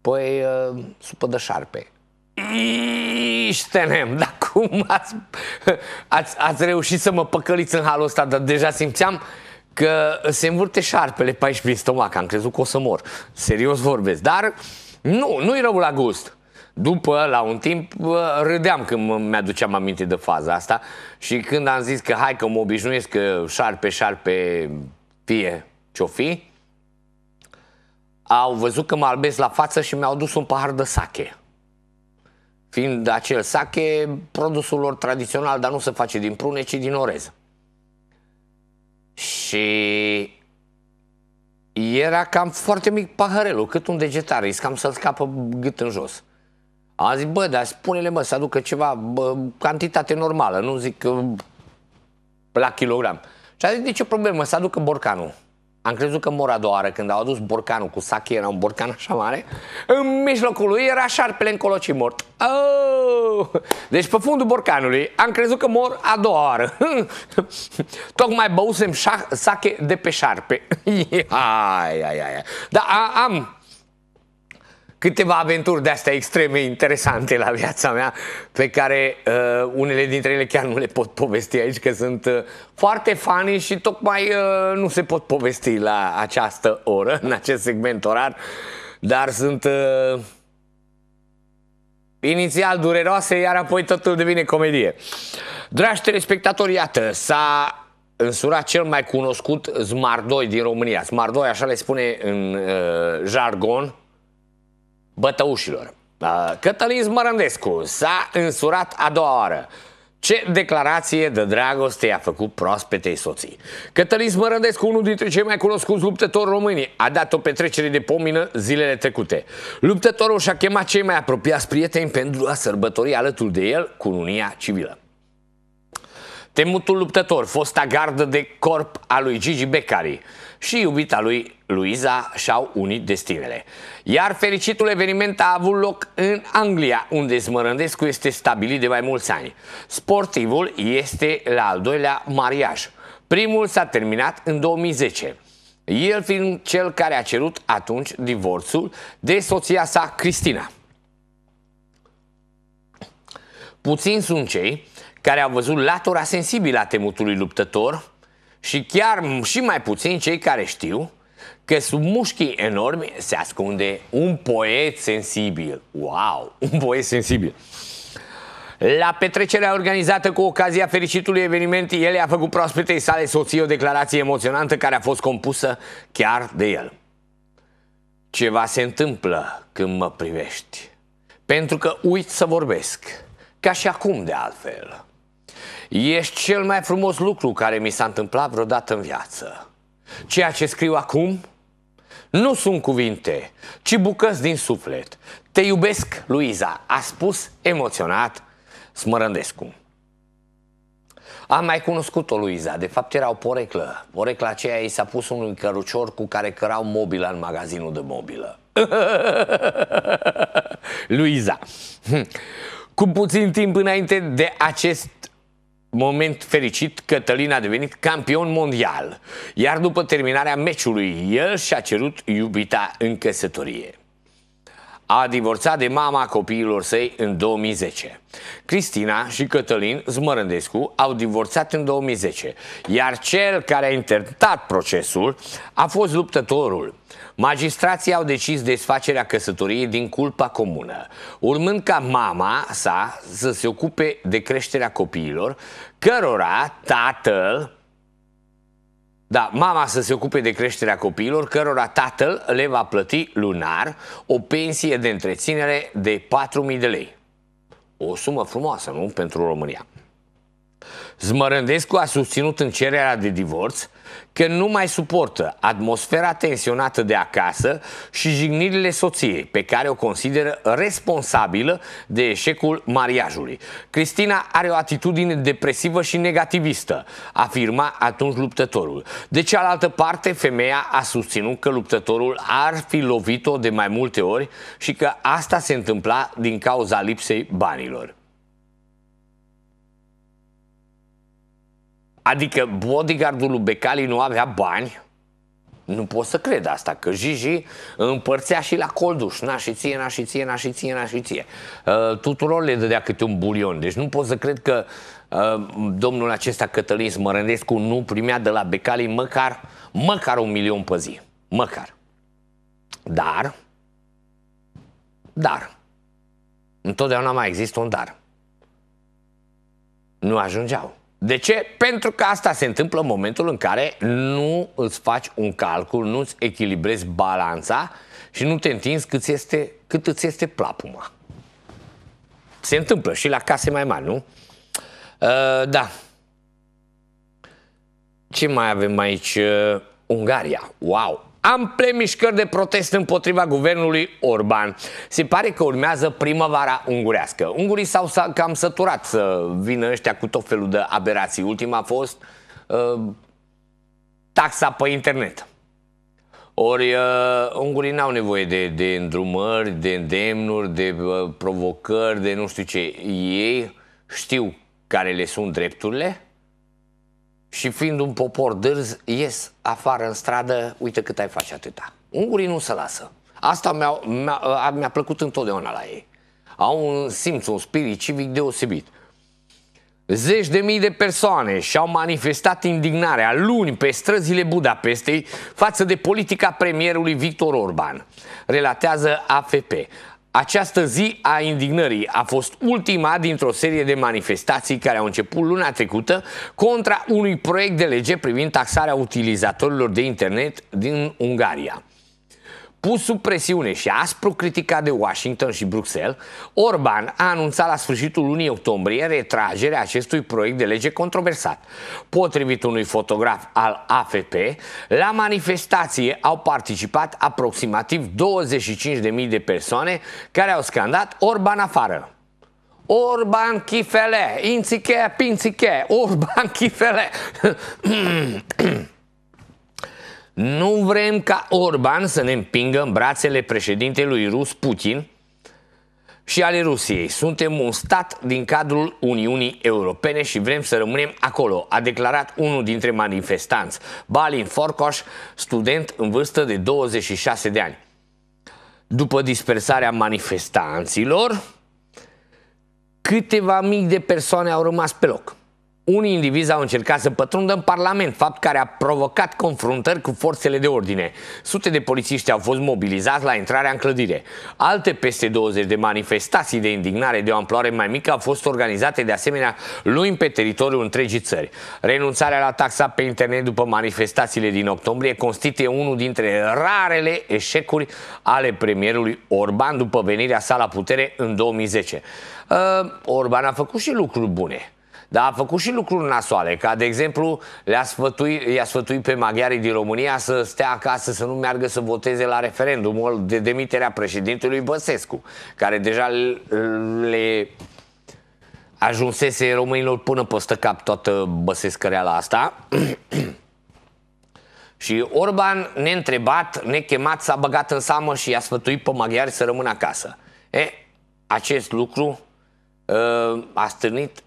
Păi, uh, supă de șarpe. Iștenem, dar cum ați, ați, ați reușit să mă păcăliți în halul ăsta? Dar deja simțeam că se învârte șarpele pe aici prin stomac. Am crezut că o să mor. Serios vorbesc. Dar nu, nu-i rău la gust. După, la un timp, râdeam când mi-aduceam aminte de faza asta și când am zis că hai că mă obișnuiesc că șarpe, șarpe, fie ce-o fi, au văzut că mă albesc la față și mi-au dus un pahar de sake. Fiind acel sake, produsul lor tradițional, dar nu se face din prune, ci din orez. Și era cam foarte mic paharelul, cât un degetar, riscam să-l scapă gât în jos. A zis, bă, dar spune-le, mă, să aducă ceva, bă, cantitate normală, nu zic uh, la kilogram. Și a zis, nicio problemă, să aducă borcanul. Am crezut că mor a doua oară când au adus borcanul cu sache, era un borcan așa mare, în mijlocul lui era șarpele în și mort. Oh! Deci pe fundul borcanului am crezut că mor a doua oară. Tocmai băusem sache de pe șarpe. ai, ai, ai. Dar am, câteva aventuri de-astea extreme, interesante la viața mea, pe care uh, unele dintre ele chiar nu le pot povesti aici, că sunt uh, foarte fani și tocmai uh, nu se pot povesti la această oră, în acest segment orar, dar sunt uh, inițial dureroase, iar apoi totul devine comedie. Dragi telespectatori, iată, s-a însurat cel mai cunoscut Smardoi din România. Smardoi, așa le spune în uh, jargon, bătăușilor. Cătălin Smărândescu s-a însurat a doua oară. Ce declarație de dragoste i-a făcut proaspetei soții? Cătălin Smărândescu, unul dintre cei mai cunoscuți luptători români, a dat o petrecere de pomină zilele trecute. Luptătorul și-a chemat cei mai apropiați prieteni pentru a sărbători alături de el cununia civilă. Temutul luptător, fosta gardă de corp a lui Gigi Becari, și iubita lui Luiza și-au unit destinele. Iar fericitul eveniment a avut loc în Anglia, unde Smărândescu este stabilit de mai mulți ani. Sportivul este la al doilea mariaj. Primul s-a terminat în 2010 el fiind cel care a cerut atunci divorțul de soția sa, Cristina. Puțin sunt cei care au văzut latura sensibilă a temutului luptător și chiar și mai puțin cei care știu că sub mușchii enormi se ascunde un poet sensibil. Wow, un poet sensibil. La petrecerea organizată cu ocazia fericitului eveniment, el a făcut proaspetei sale soții o declarație emoționantă care a fost compusă chiar de el. Ceva se întâmplă când mă privești, pentru că uit să vorbesc, ca și acum de altfel. Ești cel mai frumos lucru care mi s-a întâmplat vreodată în viață. Ceea ce scriu acum nu sunt cuvinte, ci bucăți din suflet. Te iubesc, Luiza, a spus emoționat Smărândescu. Am mai cunoscut-o, Luiza. De fapt, era o poreclă. Porecla aceea i s-a pus unui cărucior cu care cărau mobilă în magazinul de mobilă. Luiza. Cu puțin timp înainte de acest moment fericit, Cătălin a devenit campion mondial, iar după terminarea meciului, el și-a cerut iubita în căsătorie a divorțat de mama copiilor săi în 2010. Cristina și Cătălin Zmărândescu au divorțat în 2010, iar cel care a intentat procesul a fost luptătorul. Magistrații au decis desfacerea căsătoriei din culpa comună, urmând ca mama sa să se ocupe de creșterea copiilor, cărora tatăl da, mama să se ocupe de creșterea copiilor, cărora tatăl le va plăti lunar o pensie de întreținere de 4.000 de lei. O sumă frumoasă, nu? Pentru România. Zmărândescu a susținut în cererea de divorț că nu mai suportă atmosfera tensionată de acasă și jignirile soției, pe care o consideră responsabilă de eșecul mariajului. Cristina are o atitudine depresivă și negativistă, afirma atunci luptătorul. De cealaltă parte, femeia a susținut că luptătorul ar fi lovit-o de mai multe ori și că asta se întâmpla din cauza lipsei banilor. Adică bodyguardul lui Becali nu avea bani? Nu pot să cred asta, că Gigi împărțea și la colduș, na și ție, na și ție, na și ție, na și ție. Uh, tuturor le dădea câte un bulion, deci nu pot să cred că uh, domnul acesta Cătălin Smărândescu nu primea de la Becali măcar, măcar un milion pe zi, măcar. Dar, dar, întotdeauna mai există un dar. Nu ajungeau. De ce? Pentru că asta se întâmplă în momentul în care nu îți faci un calcul, nu îți echilibrezi balanța și nu te întinzi cât, este, cât îți este plapuma. Se întâmplă și la case mai mari, nu? Uh, da. Ce mai avem aici? Uh, Ungaria. Wow! ample mișcări de protest împotriva guvernului Orban. Se pare că urmează primăvara ungurească. Ungurii s-au cam săturat să vină ăștia cu tot felul de aberații. Ultima a fost uh, taxa pe internet. Ori uh, ungurii n-au nevoie de, de îndrumări, de îndemnuri, de uh, provocări, de nu știu ce. Ei știu care le sunt drepturile și fiind un popor dârz, ies afară în stradă, uite cât ai face atâta. Ungurii nu se lasă. Asta mi-a, mi mi plăcut întotdeauna la ei. Au un simț, un spirit civic deosebit. Zeci de mii de persoane și-au manifestat indignarea luni pe străzile Budapestei față de politica premierului Victor Orban, relatează AFP. Această zi a indignării a fost ultima dintr-o serie de manifestații care au început luna trecută contra unui proiect de lege privind taxarea utilizatorilor de internet din Ungaria pus sub presiune și aspru criticat de Washington și Bruxelles, Orban a anunțat la sfârșitul lunii octombrie retragerea acestui proiect de lege controversat. Potrivit unui fotograf al AFP, la manifestație au participat aproximativ 25.000 de persoane care au scandat Orban afară. Orban Chifele, ințiche, pințiche, Orban Chifele. Nu vrem ca Orban să ne împingă în brațele președintelui rus Putin și ale Rusiei. Suntem un stat din cadrul Uniunii Europene și vrem să rămânem acolo, a declarat unul dintre manifestanți, Balin Forcoș, student în vârstă de 26 de ani. După dispersarea manifestanților, câteva mii de persoane au rămas pe loc unii indivizi au încercat să pătrundă în Parlament, fapt care a provocat confruntări cu forțele de ordine. Sute de polițiști au fost mobilizați la intrarea în clădire. Alte peste 20 de manifestații de indignare de o amploare mai mică au fost organizate de asemenea luni pe teritoriul întregii țări. Renunțarea la taxa pe internet după manifestațiile din octombrie constituie unul dintre rarele eșecuri ale premierului Orban după venirea sa la putere în 2010. Uh, Orban a făcut și lucruri bune dar a făcut și lucruri nasoale, ca de exemplu le-a sfătuit, i-a sfătuit pe maghiarii din România să stea acasă, să nu meargă să voteze la referendumul de demiterea președintelui Băsescu, care deja le ajunsese românilor până păstă cap toată băsescăreala asta. și Orban, neîntrebat, nechemat, s-a băgat în samă și i-a sfătuit pe maghiari să rămână acasă. E, acest lucru uh, a stârnit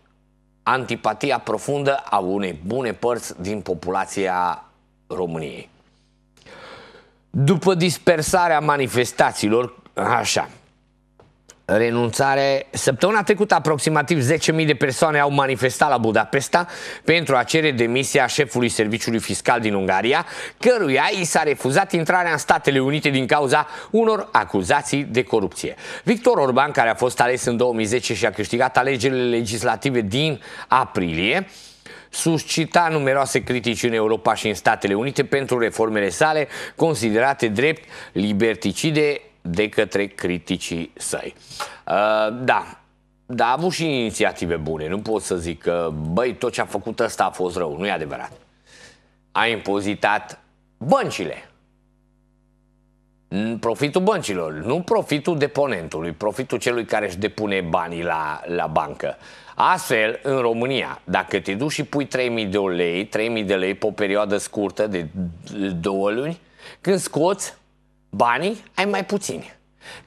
antipatia profundă a unei bune părți din populația României. După dispersarea manifestațiilor, așa, renunțare. Săptămâna trecută aproximativ 10.000 de persoane au manifestat la Budapesta pentru a cere demisia șefului Serviciului Fiscal din Ungaria, căruia i s-a refuzat intrarea în Statele Unite din cauza unor acuzații de corupție. Victor Orban, care a fost ales în 2010 și a câștigat alegerile legislative din aprilie, suscita numeroase critici în Europa și în Statele Unite pentru reformele sale, considerate drept liberticide de către criticii săi. Uh, da, dar a avut și inițiative bune. Nu pot să zic că, băi, tot ce a făcut ăsta a fost rău. Nu e adevărat. A impozitat băncile. Profitul băncilor, nu profitul deponentului, profitul celui care își depune banii la, la bancă. Astfel, în România, dacă te duci și pui 3.000 de lei, 3.000 de lei pe o perioadă scurtă de două luni, când scoți, banii ai mai puțini.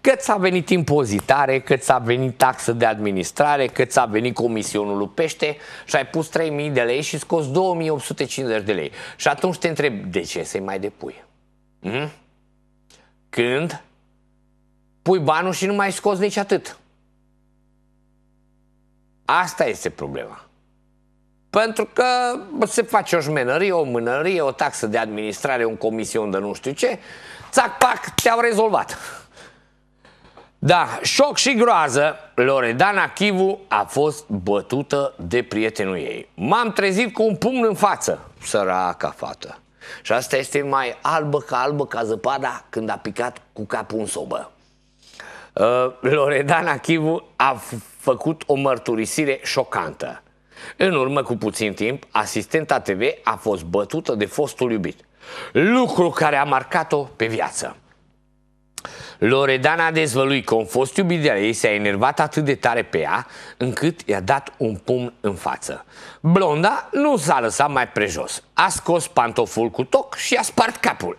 Că ți-a venit impozitare, că ți-a venit taxă de administrare, că ți-a venit comisionul lui pește și ai pus 3.000 de lei și scos 2.850 de lei. Și atunci te întreb, de ce să-i mai depui? Hmm? Când pui banul și nu mai scoți nici atât. Asta este problema. Pentru că se face o jmenărie, o mânărie, o taxă de administrare, un comision de nu știu ce Țac, pac, te-au rezolvat Da, șoc și groază, Loredana Chivu a fost bătută de prietenul ei M-am trezit cu un pumn în față, săraca fată Și asta este mai albă ca albă ca zăpada când a picat cu capul în sobă Uh, Loredana Chivu a făcut o mărturisire șocantă. În urmă cu puțin timp, asistenta TV a fost bătută de fostul iubit, lucru care a marcat-o pe viață. Loredana a dezvăluit că un fost iubit de ei s-a enervat atât de tare pe ea, încât i-a dat un pumn în față. Blonda nu s-a lăsat mai prejos. A scos pantoful cu toc și a spart capul.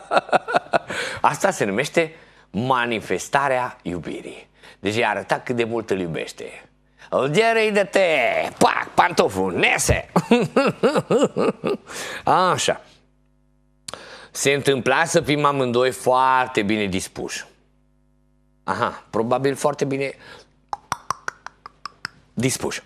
Asta se numește manifestarea iubirii. Deci i-a arătat cât de mult îl iubește. Îl Pac, pantoful, nese Așa Se întâmpla să fim amândoi foarte bine dispuși Aha, probabil foarte bine dispuși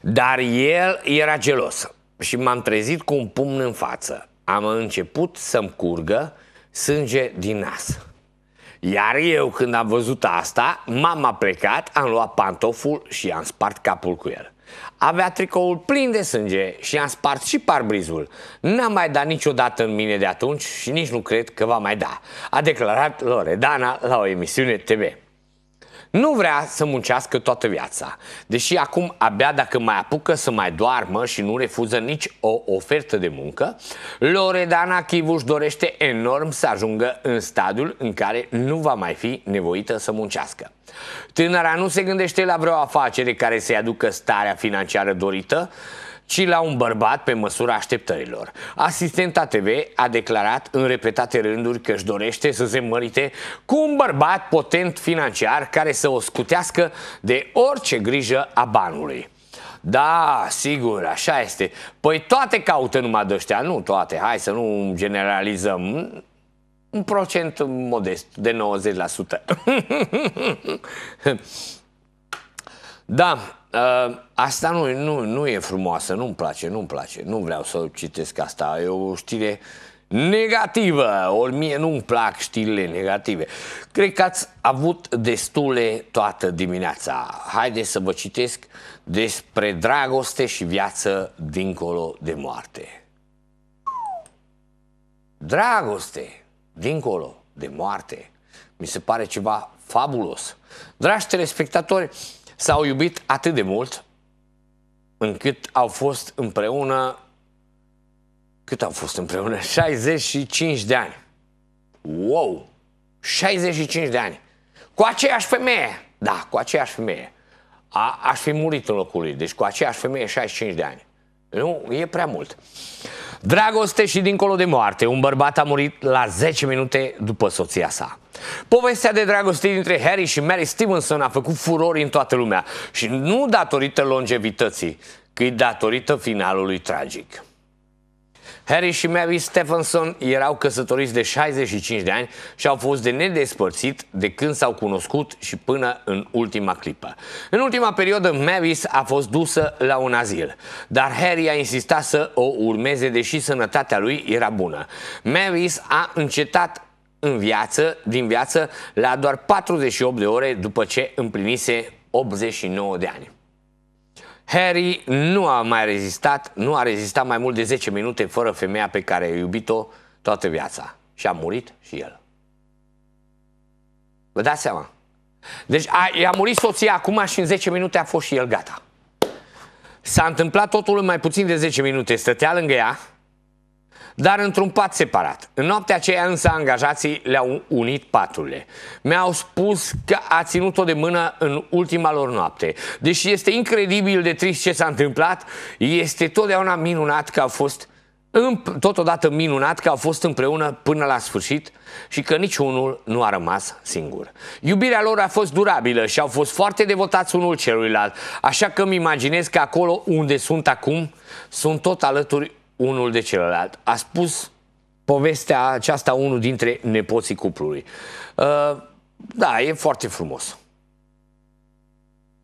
Dar el era gelos și m-am trezit cu un pumn în față Am început să-mi curgă sânge din nas iar eu, când am văzut asta, mama am plecat, am luat pantoful și am spart capul cu el. Avea tricoul plin de sânge și am spart și parbrizul. N-am mai dat niciodată în mine de atunci și nici nu cred că va mai da, a declarat Loredana la o emisiune TV nu vrea să muncească toată viața, deși acum abia dacă mai apucă să mai doarmă și nu refuză nici o ofertă de muncă, Loredana Chivuș dorește enorm să ajungă în stadiul în care nu va mai fi nevoită să muncească. Tânăra nu se gândește la vreo afacere care să-i aducă starea financiară dorită, ci la un bărbat pe măsura așteptărilor. Asistenta TV a declarat în repetate rânduri că își dorește să se mărite cu un bărbat potent financiar care să o scutească de orice grijă a banului. Da, sigur, așa este. Păi toate caută numai de ăștia, nu toate, hai să nu generalizăm. Un procent modest, de 90%. da, Uh, asta nu, nu, nu e frumoasă, nu-mi place, nu-mi place. Nu vreau să citesc asta, e o știre negativă. Ori mie nu-mi plac știrile negative. Cred că ați avut destule toată dimineața. Haideți să vă citesc despre dragoste și viață dincolo de moarte. Dragoste dincolo de moarte. Mi se pare ceva fabulos. Dragi telespectatori, S-au iubit atât de mult încât au fost împreună cât au fost împreună? 65 de ani. Wow! 65 de ani. Cu aceeași femeie. Da, cu aceeași femeie. A, aș fi murit în locul lui. Deci cu aceeași femeie 65 de ani. Nu, e prea mult. Dragoste și dincolo de moarte, un bărbat a murit la 10 minute după soția sa. Povestea de dragoste dintre Harry și Mary Stevenson a făcut furori în toată lumea și nu datorită longevității, cât datorită finalului tragic. Harry și Mary Stephenson erau căsătoriți de 65 de ani și au fost de nedespărțit de când s-au cunoscut și până în ultima clipă. În ultima perioadă, Mary a fost dusă la un azil, dar Harry a insistat să o urmeze, deși sănătatea lui era bună. Mary a încetat în viață, din viață la doar 48 de ore după ce împlinise 89 de ani. Harry nu a mai rezistat, nu a rezistat mai mult de 10 minute fără femeia pe care a iubit-o toată viața. Și a murit și el. Vă dați seama? Deci a, i-a murit soția acum și în 10 minute a fost și el gata. S-a întâmplat totul în mai puțin de 10 minute. Stătea lângă ea, dar într-un pat separat. În noaptea aceea însă angajații le-au unit paturile. Mi-au spus că a ținut-o de mână în ultima lor noapte. Deși este incredibil de trist ce s-a întâmplat, este totdeauna minunat că au fost totodată minunat că au fost împreună până la sfârșit și că niciunul nu a rămas singur. Iubirea lor a fost durabilă și au fost foarte devotați unul celuilalt, așa că îmi imaginez că acolo unde sunt acum, sunt tot alături unul de celălalt. A spus povestea aceasta unul dintre nepoții cuplului. Uh, da, e foarte frumos.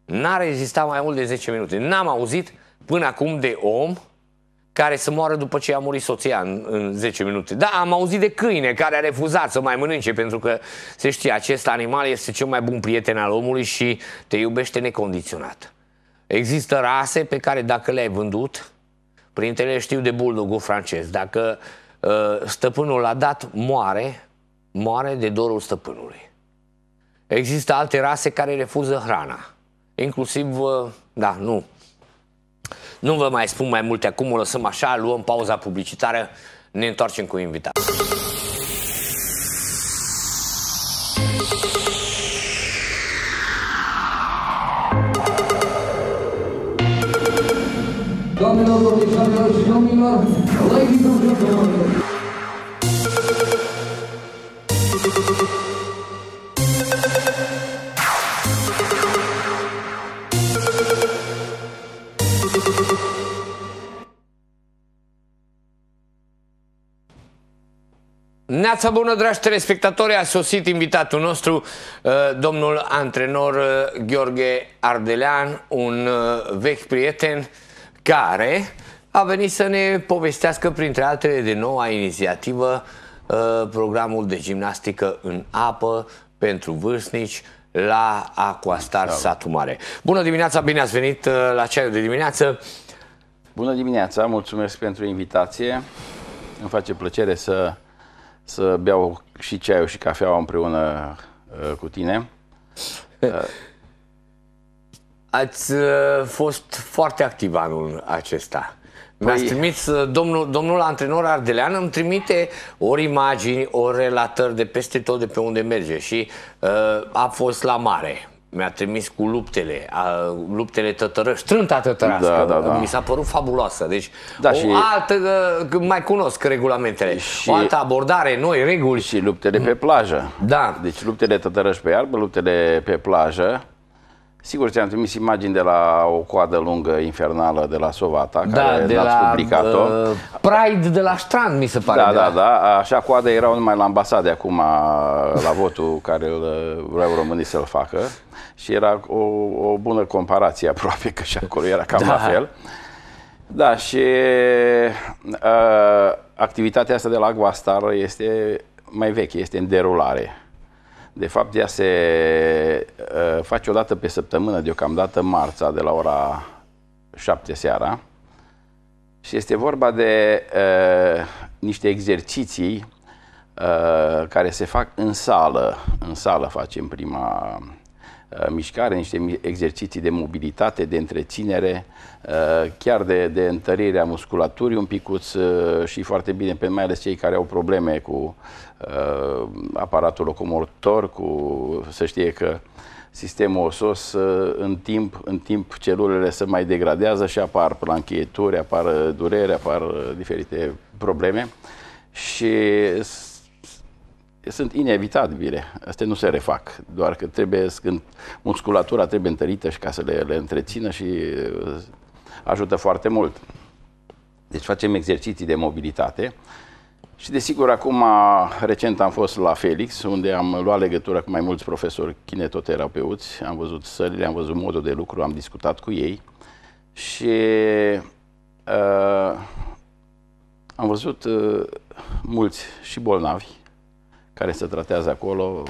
N-a rezistat mai mult de 10 minute. N-am auzit până acum de om care să moară după ce a murit soția în, în 10 minute. Da, am auzit de câine care a refuzat să mai mănânce pentru că, se știe, acest animal este cel mai bun prieten al omului și te iubește necondiționat. Există rase pe care dacă le-ai vândut, Printele știu de buldogul francez. Dacă uh, stăpânul l-a dat, moare, moare de dorul stăpânului. Există alte rase care refuză hrana. Inclusiv, uh, da, nu. Nu vă mai spun mai multe acum, o lăsăm așa, luăm pauza publicitară, ne întoarcem cu invitații. domnilor, ladies and gentlemen! Neața bună, dragi telespectatori, a sosit invitatul nostru, uh, domnul antrenor uh, Gheorghe Ardelean, un uh, vechi prieten care a venit să ne povestească, printre altele, de noua inițiativă, uh, programul de gimnastică în apă pentru vârstnici la Aquastar Bravo. Satu Mare. Bună dimineața, bine ați venit uh, la ceaiul de dimineață. Bună dimineața, mulțumesc pentru invitație. Îmi face plăcere să, să beau și ceaiul și cafeaua împreună uh, cu tine. Eh, ați fost foarte activ anul acesta. Mi-a păi... trimis, uh, domnul, domnul antrenor Ardelean îmi trimite ori imagini, ori relatări de peste tot de pe unde merge și uh, a fost la mare. Mi-a trimis cu luptele, a, luptele tătărăști, strânta tătărească. da, da, da. mi s-a părut fabuloasă. Deci da, o și... altă, uh, mai cunosc regulamentele, și... o altă abordare, noi reguli. Și luptele pe plajă. Da. Deci luptele tătărăși pe iarbă, luptele pe plajă. Sigur, ți-am trimis imagini de la o coadă lungă infernală de la Sovata, da, care de n-ați la, publicat-o. Uh, Pride de la Strand, mi se pare. Da, da, la... da. Așa coadă erau numai la ambasade acum, la votul care îl vreau românii să-l facă. Și era o, o bună comparație aproape, că și acolo era cam da. la fel. Da, și uh, activitatea asta de la Guastar este mai veche, este în derulare. De fapt, ea se uh, face o dată pe săptămână, deocamdată marța, de la ora 7 seara. Și este vorba de uh, niște exerciții uh, care se fac în sală. În sală facem prima uh, mișcare, niște exerciții de mobilitate, de întreținere, uh, chiar de, de întărirea musculaturii un picuț uh, și foarte bine, pe mai ales cei care au probleme cu Uh, aparatul locomotor, cu, să știe că sistemul osos uh, în timp, în timp celulele se mai degradează și apar planchieturi, apar durere, apar uh, diferite probleme și sunt inevitabile. Astea nu se refac, doar că trebuie, când musculatura trebuie întărită și ca să le, le întrețină și ajută foarte mult. Deci facem exerciții de mobilitate și desigur, acum, recent am fost la Felix, unde am luat legătura cu mai mulți profesori kinetoterapeuți, am văzut sările, am văzut modul de lucru, am discutat cu ei și uh, am văzut uh, mulți și bolnavi care se tratează acolo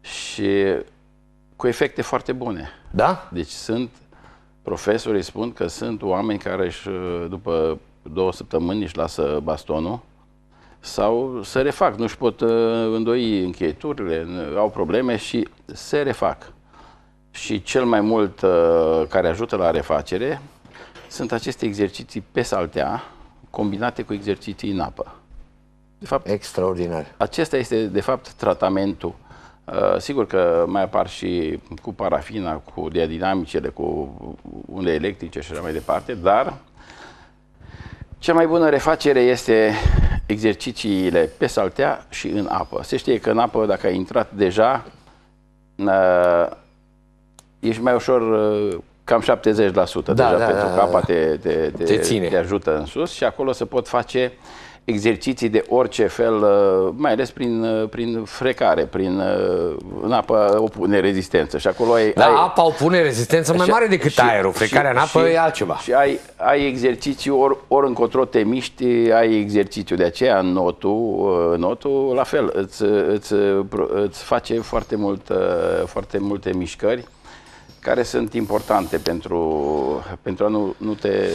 și cu efecte foarte bune. Da? Deci sunt, profesorii spun că sunt oameni care își, după două săptămâni își lasă bastonul sau se refac, nu-și pot uh, îndoi încheieturile, au probleme și se refac. Și cel mai mult uh, care ajută la refacere sunt aceste exerciții pe saltea combinate cu exerciții în apă. De fapt, Extraordinar. Acesta este, de fapt, tratamentul. Uh, sigur că mai apar și cu parafina, cu diadinamicele, cu unde electrice și așa mai departe, dar cea mai bună refacere este exercițiile pe saltea și în apă. Se știe că în apă, dacă ai intrat deja, uh, ești mai ușor uh, cam 70% da, deja, da, pentru da, că apa da. te, te, te, te, ține. te ajută în sus și acolo se pot face uh, exerciții de orice fel, uh, mai ales prin, uh, prin frecare, prin uh, în apă o pune rezistență. Și acolo ai, da, ai... apa o pune rezistență mai mare decât și, aerul. Frecarea și, în apă și, e altceva. Și ai, ai exercițiu ori, ori încotro te miști, ai exercițiu. De aceea notul, notul la fel, îți, îți, îți face foarte, mult, foarte multe mișcări care sunt importante pentru, pentru a nu, nu te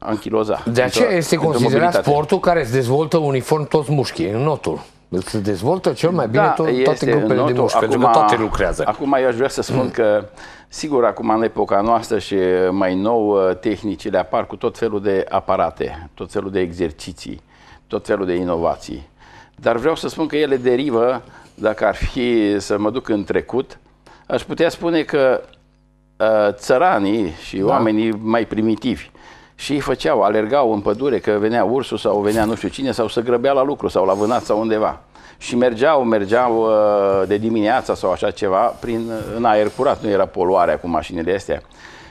anchiloza. De aceea este considerat sportul care îți dezvoltă uniform toți mușchii, în notul. Se dezvoltă cel mai da, bine da, tot, toate grupele de mușchi, pentru că toate lucrează. Acum eu aș vrea să spun mm. că, sigur, acum în epoca noastră și mai nou, tehnicile apar cu tot felul de aparate, tot felul de exerciții, tot felul de inovații. Dar vreau să spun că ele derivă, dacă ar fi să mă duc în trecut, aș putea spune că ă, țăranii și da. oamenii mai primitivi și ei făceau, alergau în pădure, că venea ursul sau venea nu știu cine, sau se grăbea la lucru sau la vânat sau undeva. Și mergeau, mergeau uh, de dimineața sau așa ceva prin, în aer curat, nu era poluarea cu mașinile astea.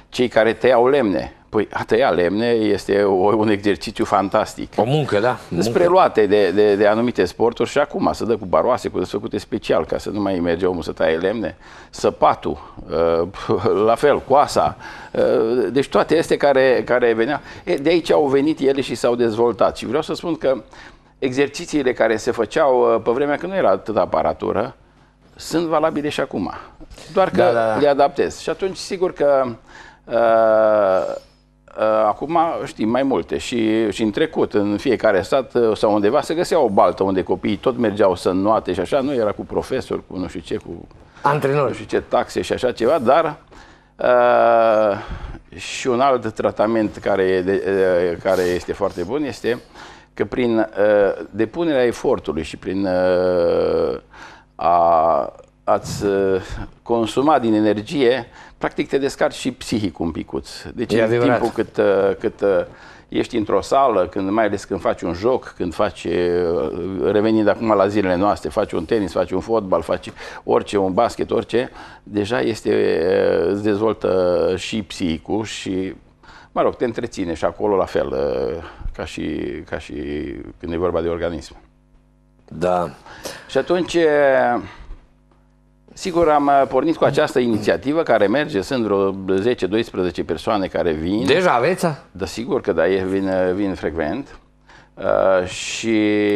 Cei care tăiau lemne, Păi a tăia lemne este o, un exercițiu fantastic. O muncă, da. Sunt luate de, de, de anumite sporturi și acum să dă cu baroase, cu desfăcute special, ca să nu mai merge omul să taie lemne. Săpatul, uh, la fel, coasa. Uh, deci toate este care, care veneau. De aici au venit ele și s-au dezvoltat. Și vreau să spun că exercițiile care se făceau uh, pe vremea când nu era atât aparatură, sunt valabile și acum. Doar că da, da, da. le adaptez. Și atunci, sigur că uh, Uh, acum știm mai multe și, și în trecut, în fiecare stat uh, sau undeva, se găsea o baltă unde copiii tot mergeau să înnoate și așa, nu era cu profesori, cu nu știu ce, cu antrenori, nu știu ce taxe și așa ceva, dar uh, și un alt tratament care, de, uh, care este foarte bun este că prin uh, depunerea efortului și prin uh, a, ați uh, consuma din energie, practic te descarci și psihic un picuț. Deci e în timpul cât, uh, cât uh, ești într-o sală, când, mai ales când faci un joc, când faci, uh, revenind acum la zilele noastre, faci un tenis, faci un fotbal, faci orice, un basket, orice, deja este, îți dezvoltă și psihicul și, mă rog, te întreține și acolo la fel, ca și, ca și când e vorba de organism. Da. Și atunci Sigur, am uh, pornit cu această inițiativă care merge, sunt vreo 10-12 persoane care vin. Deja aveți? Da, sigur că da, ei vin, uh, vin frecvent. Uh, și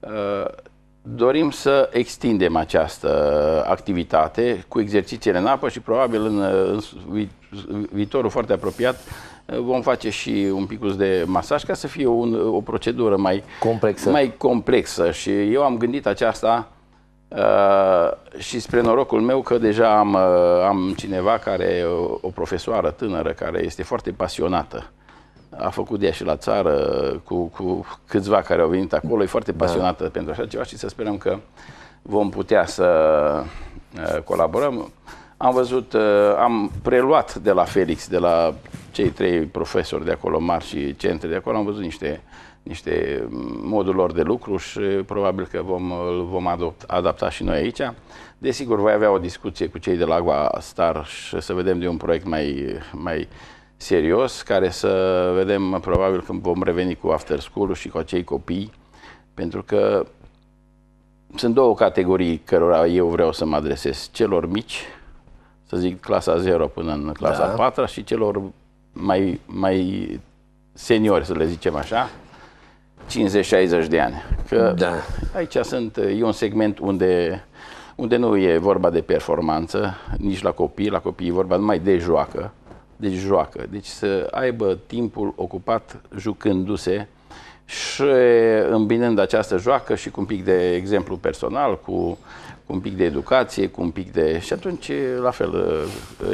uh, dorim să extindem această activitate cu exercițiile în apă și probabil în, uh, în vi, viitorul foarte apropiat vom face și un picus de masaj ca să fie un, o procedură mai complexă. mai complexă și eu am gândit aceasta Uh, și spre norocul meu că deja am, uh, am cineva care, o, o profesoară tânără, care este foarte pasionată. A făcut de și la țară cu, cu câțiva care au venit acolo, e foarte da. pasionată da. pentru așa ceva și să sperăm că vom putea să uh, colaborăm. Am văzut, uh, am preluat de la Felix, de la cei trei profesori de acolo mari și centre de acolo, am văzut niște niște modul lor de lucru și probabil că vom, îl vom adopt, adapta și noi aici. Desigur, voi avea o discuție cu cei de la Agua Star și să vedem de un proiect mai, mai serios, care să vedem probabil când vom reveni cu after school și cu acei copii, pentru că sunt două categorii cărora eu vreau să mă adresez. Celor mici, să zic clasa 0 până în clasa da. 4 și celor mai, mai seniori, să le zicem așa, 50-60 de ani. Că da. aici sunt, e un segment unde, unde nu e vorba de performanță, nici la copii, la copii e vorba numai de joacă. Deci joacă, deci să aibă timpul ocupat jucându-se și îmbinând această joacă și cu un pic de exemplu personal, cu cu un pic de educație, cu un pic de... Și atunci, la fel,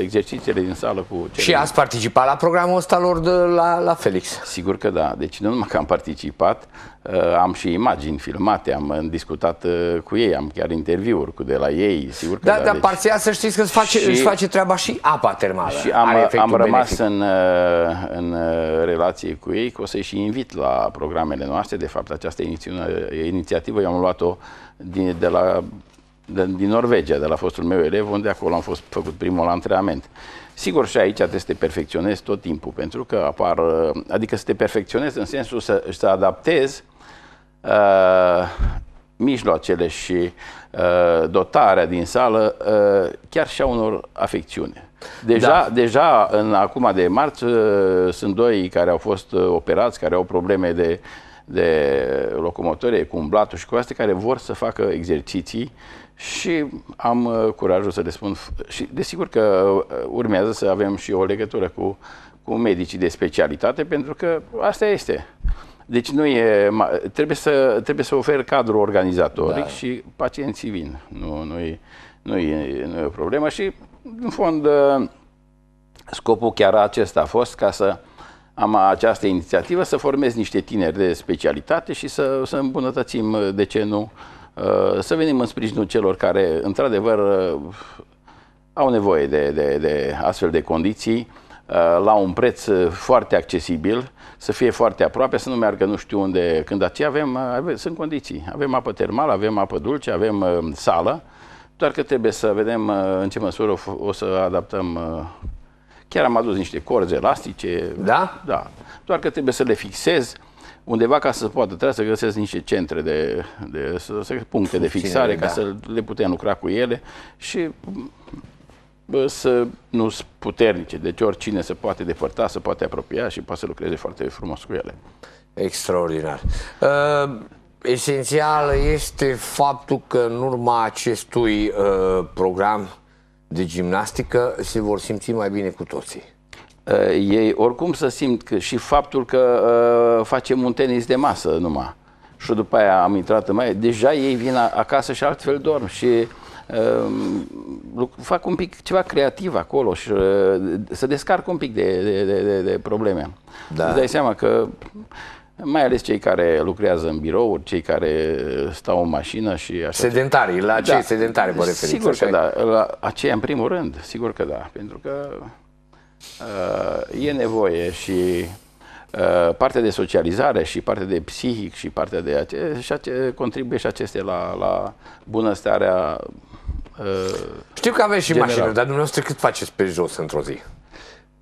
exercițiile din sală cu... Cele... Și ați participat la programul ăsta lor de la, la Felix? Sigur că da. Deci nu numai că am participat, uh, am și imagini filmate, am discutat uh, cu ei, am chiar interviuri cu de la ei, sigur că da. Da, dar deci... parțial să știți că îți face, și... îți face treaba și apa termală. Și am, am rămas în, uh, în relație cu ei, că o să-i și invit la programele noastre. De fapt, această inițiativă eu am luat-o de la de, din Norvegia, de la fostul meu elev, unde acolo am fost făcut primul antrenament. Sigur, și aici trebuie să te perfecționezi tot timpul, pentru că apar, adică să te perfecționezi în sensul să, să adaptezi uh, mijloacele și uh, dotarea din sală uh, chiar și a unor afecțiune. Deja, da. deja în, acum de marți uh, sunt doi care au fost uh, operați, care au probleme de, de locomotorie cu umblatul și cu astea, care vor să facă exerciții și am uh, curajul să le spun și desigur că uh, urmează să avem și o legătură cu, cu medicii de specialitate pentru că asta este. Deci nu e, trebuie să, trebuie să ofer cadrul organizatoric da. și pacienții vin. Nu, nu, e, nu, e, nu e o problemă și în fond uh, scopul chiar acesta a fost ca să am această inițiativă să formez niște tineri de specialitate și să, să îmbunătățim, de ce nu, Uh, să venim în sprijinul celor care, într-adevăr, uh, au nevoie de, de, de astfel de condiții uh, la un preț foarte accesibil, să fie foarte aproape, să nu meargă nu știu unde. Când ați avem, avem, sunt condiții. Avem apă termală, avem apă dulce, avem sală, doar că trebuie să vedem în ce măsură o, să adaptăm. Chiar am adus niște corzi elastice. Da? Da. Doar că trebuie să le fixez undeva ca să poată, trebuie să găsesc niște centre de, de să, să puncte de fixare da. ca să le putem lucra cu ele și bă, să nu sunt puternice. Deci oricine se poate depărta, se poate apropia și poate să lucreze foarte frumos cu ele. Extraordinar. Uh... Esențial este faptul că în urma acestui uh, program de gimnastică se vor simți mai bine cu toții uh, ei oricum să simt că și faptul că uh, facem un tenis de masă numai și după aia am intrat în mai, deja ei vin acasă și altfel dorm și uh, fac un pic ceva creativ acolo și uh, să descarc un pic de, de, de, de, de probleme. Da. Îți dai seama că mai ales cei care lucrează în birouri, cei care stau în mașină și așa. Sedentarii, la da. sedentari vă referiți? Sigur că așa? da, la aceia în primul rând, sigur că da, pentru că Uh, e nevoie și uh, partea de socializare și partea de psihic și partea de aceste, și ace, contribuie și acestea la, la bunăstarea uh, Știu că aveți și general. mașină, dar dumneavoastră cât faceți pe jos într-o zi?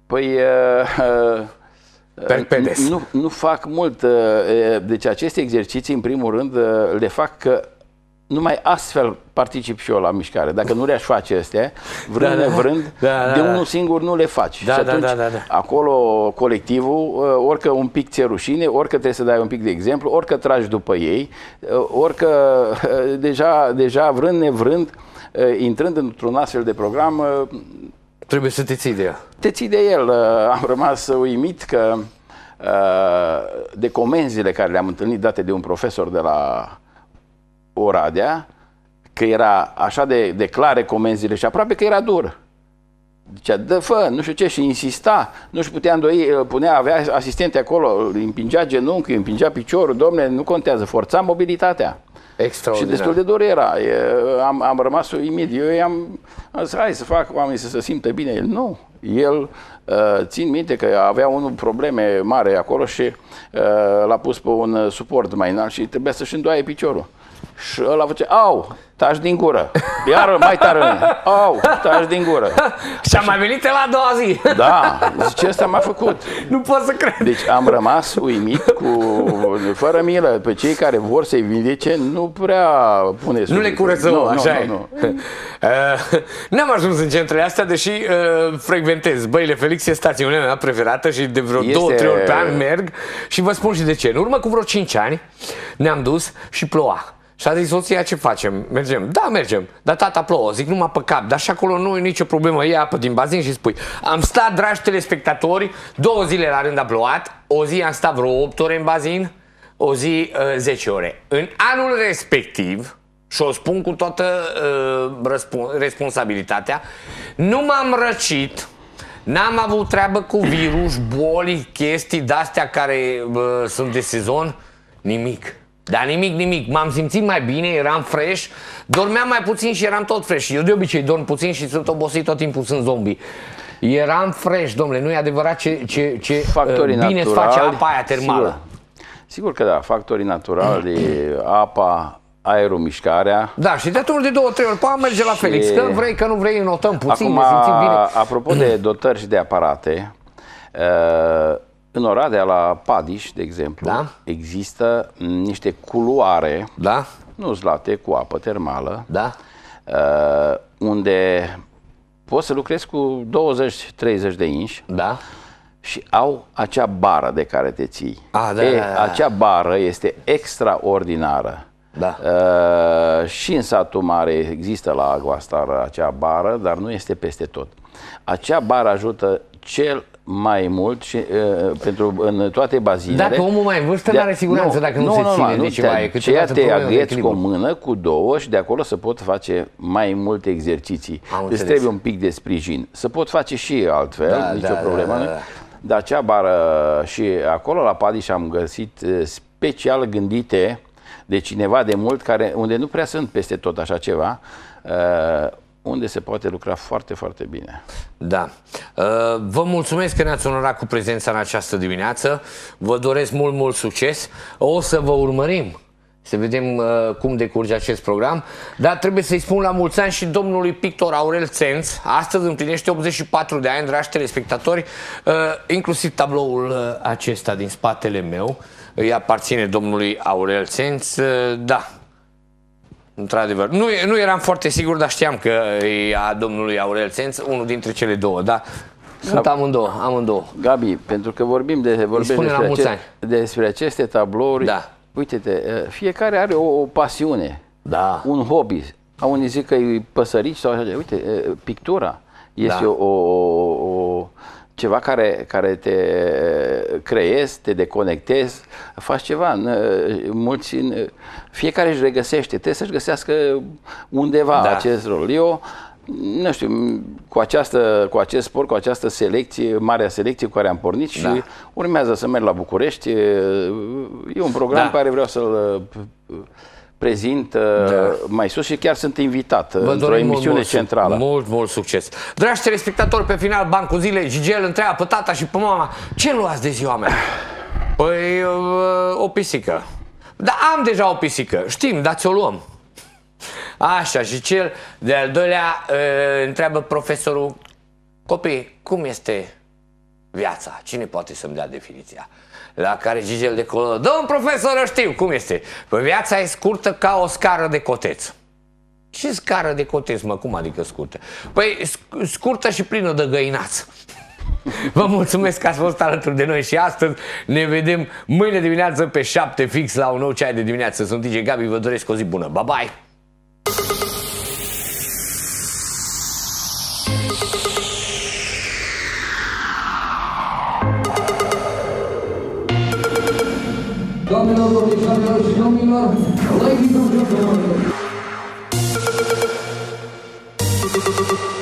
Păi uh, uh, Nu, nu fac mult. Uh, deci aceste exerciții, în primul rând, le fac că numai astfel particip și eu la mișcare. Dacă nu le-aș face astea, vrând da, da. nevrând, da, da, de da, unul da. singur nu le faci. Da, și da, atunci, da, da, da, da. acolo, colectivul, uh, orică un pic ți-e rușine, orică trebuie să dai un pic de exemplu, orică tragi după ei, uh, orică uh, deja, deja vrând nevrând, intrând într-un astfel de program... Trebuie să te ții de el. Te ții de el. Am rămas uimit că de comenzile care le-am întâlnit date de un profesor de la Oradea, că era așa de, de clare comenzile și aproape că era dur. Deci dă fă, nu știu ce, și insista, nu-și putea îndoi, ă, punea, avea asistente acolo, îi împingea genunchi, îi împingea piciorul, domnule, nu contează, forța mobilitatea. Și destul de dor era. Am, am rămas imediat. Eu i-am zis, hai să fac oamenii să se simtă bine. El, nu. El, ă, țin minte că avea unul probleme mare acolo și ă, l-a pus pe un suport mai înalt și trebuia să-și îndoaie piciorul. Și ăla face, au, tași din gură. Iar mai tare Au, tași din gură. Și am mai venit la a doua zi. Da, zice, asta m-a făcut. Nu pot să cred. Deci am rămas uimit cu, fără milă, pe cei care vor să-i vindece, nu prea pune Nu le curăță, nu, așa nu, nu, nu. Uh, eh, N-am ajuns în centrele astea, deși uh, frecventez. Băile Felix e stațiunea mea preferată și de vreo este... două, trei ori pe an merg și vă spun și de ce. În urmă cu vreo cinci ani ne-am dus și ploua. Și a zis soția, ce facem? Mergem? Da, mergem. Dar tata plouă, zic numai pe cap. Dar și acolo nu e nicio problemă, ia apă din bazin și spui. Am stat, dragi telespectatori, două zile la rând a plouat, o zi am stat vreo 8 ore în bazin, o zi uh, 10 ore. În anul respectiv, și o spun cu toată uh, responsabilitatea, nu m-am răcit, n-am avut treabă cu virus, boli, chestii de-astea care uh, sunt de sezon, nimic. Dar nimic, nimic. M-am simțit mai bine, eram fresh, dormeam mai puțin și eram tot fresh. Eu de obicei dorm puțin și sunt obosit tot timpul, sunt zombie. Eram fresh, domnule, nu e adevărat ce, ce, ce uh, Factorii bine îți face apa aia termală. Sigur. Sigur că da, factorii naturali, apa, aerul, mișcarea. Da, și de atunci de două, trei ori, poate merge la și... Felix, că vrei, că nu vrei, notăm puțin, Acum, ne simțim bine. apropo de dotări și de aparate, uh, în Oradea, la Padiș, de exemplu, da? există niște culoare, da? nu zlate, cu apă termală, da? uh, unde poți să lucrezi cu 20-30 de inși da? și au acea bară de care te ții. A, da, e, da, da, da. Acea bară este extraordinară. Da. Uh, și în satul mare există la Aguastar acea bară, dar nu este peste tot. Acea bară ajută cel mai mult și uh, pentru în toate bazinele. Dacă omul mai vârstă, de... are siguranță nu, dacă nu, nu se ține nu, deci de ceva. Te, ceea te agăți cu o mână, cu două și de acolo se pot face mai multe exerciții. Am deci trebuie un pic de sprijin. Se pot face și altfel, da, nicio da, problemă. Da, da, da. Dar cea bară și acolo la Padiș am găsit special gândite de cineva de mult, care, unde nu prea sunt peste tot așa ceva, uh, unde se poate lucra foarte, foarte bine. Da. Uh, vă mulțumesc că ne-ați onorat cu prezența în această dimineață. Vă doresc mult, mult succes. O să vă urmărim să vedem uh, cum decurge acest program. Dar trebuie să-i spun la mulți ani și domnului pictor Aurel Țenț. Astăzi împlinește 84 de ani, dragi telespectatori, uh, inclusiv tabloul acesta din spatele meu. Îi aparține domnului Aurel Țenț. da, Într-adevăr. Nu, nu eram foarte sigur, dar știam că e a domnului Aurel Senț, unul dintre cele două, da? Sunt amândouă, amândouă. Gabi, pentru că vorbim de, vorbim despre, acest, despre aceste tablouri, da. uite-te, eh, fiecare are o, o pasiune, da. un hobby. Au unii zic că e păsărici sau așa, uite, eh, pictura este da. o, o, o ceva care, care te creezi, te deconectezi, faci ceva. În, mulți, în, fiecare își regăsește, trebuie să-și găsească undeva da. acest rol. Eu, nu știu, cu, această, cu acest sport, cu această selecție, marea selecție cu care am pornit și da. urmează să merg la București, e un program da. care vreau să-l prezintă da. mai sus și chiar sunt invitat Vă într-o emisiune mult, centrală. Mult, mult succes. Dragi telespectatori, pe final, Bancul Zilei, Gigel întreabă pe tata și pe mama, ce luați de ziua mea? Păi, uh, o pisică. Da, am deja o pisică, știm, dar ți-o luăm. Așa, și cel de-al doilea uh, întreabă profesorul, copii, cum este viața? Cine poate să-mi dea definiția? La care Gigel de colonă, domn profesor, știu cum este. Păi viața e scurtă ca o scară de coteț. Ce scară de coteț, mă? Cum adică scurtă? Păi scurtă și plină de găinați. Vă mulțumesc că ați fost alături de noi și astăzi ne vedem mâine dimineață pe 7 fix la un nou ceai de dimineață. Sunt DJ Gabi, vă doresc o zi bună. Bye bye! Narodowi Samior Sinomilor, ladies and gentlemen.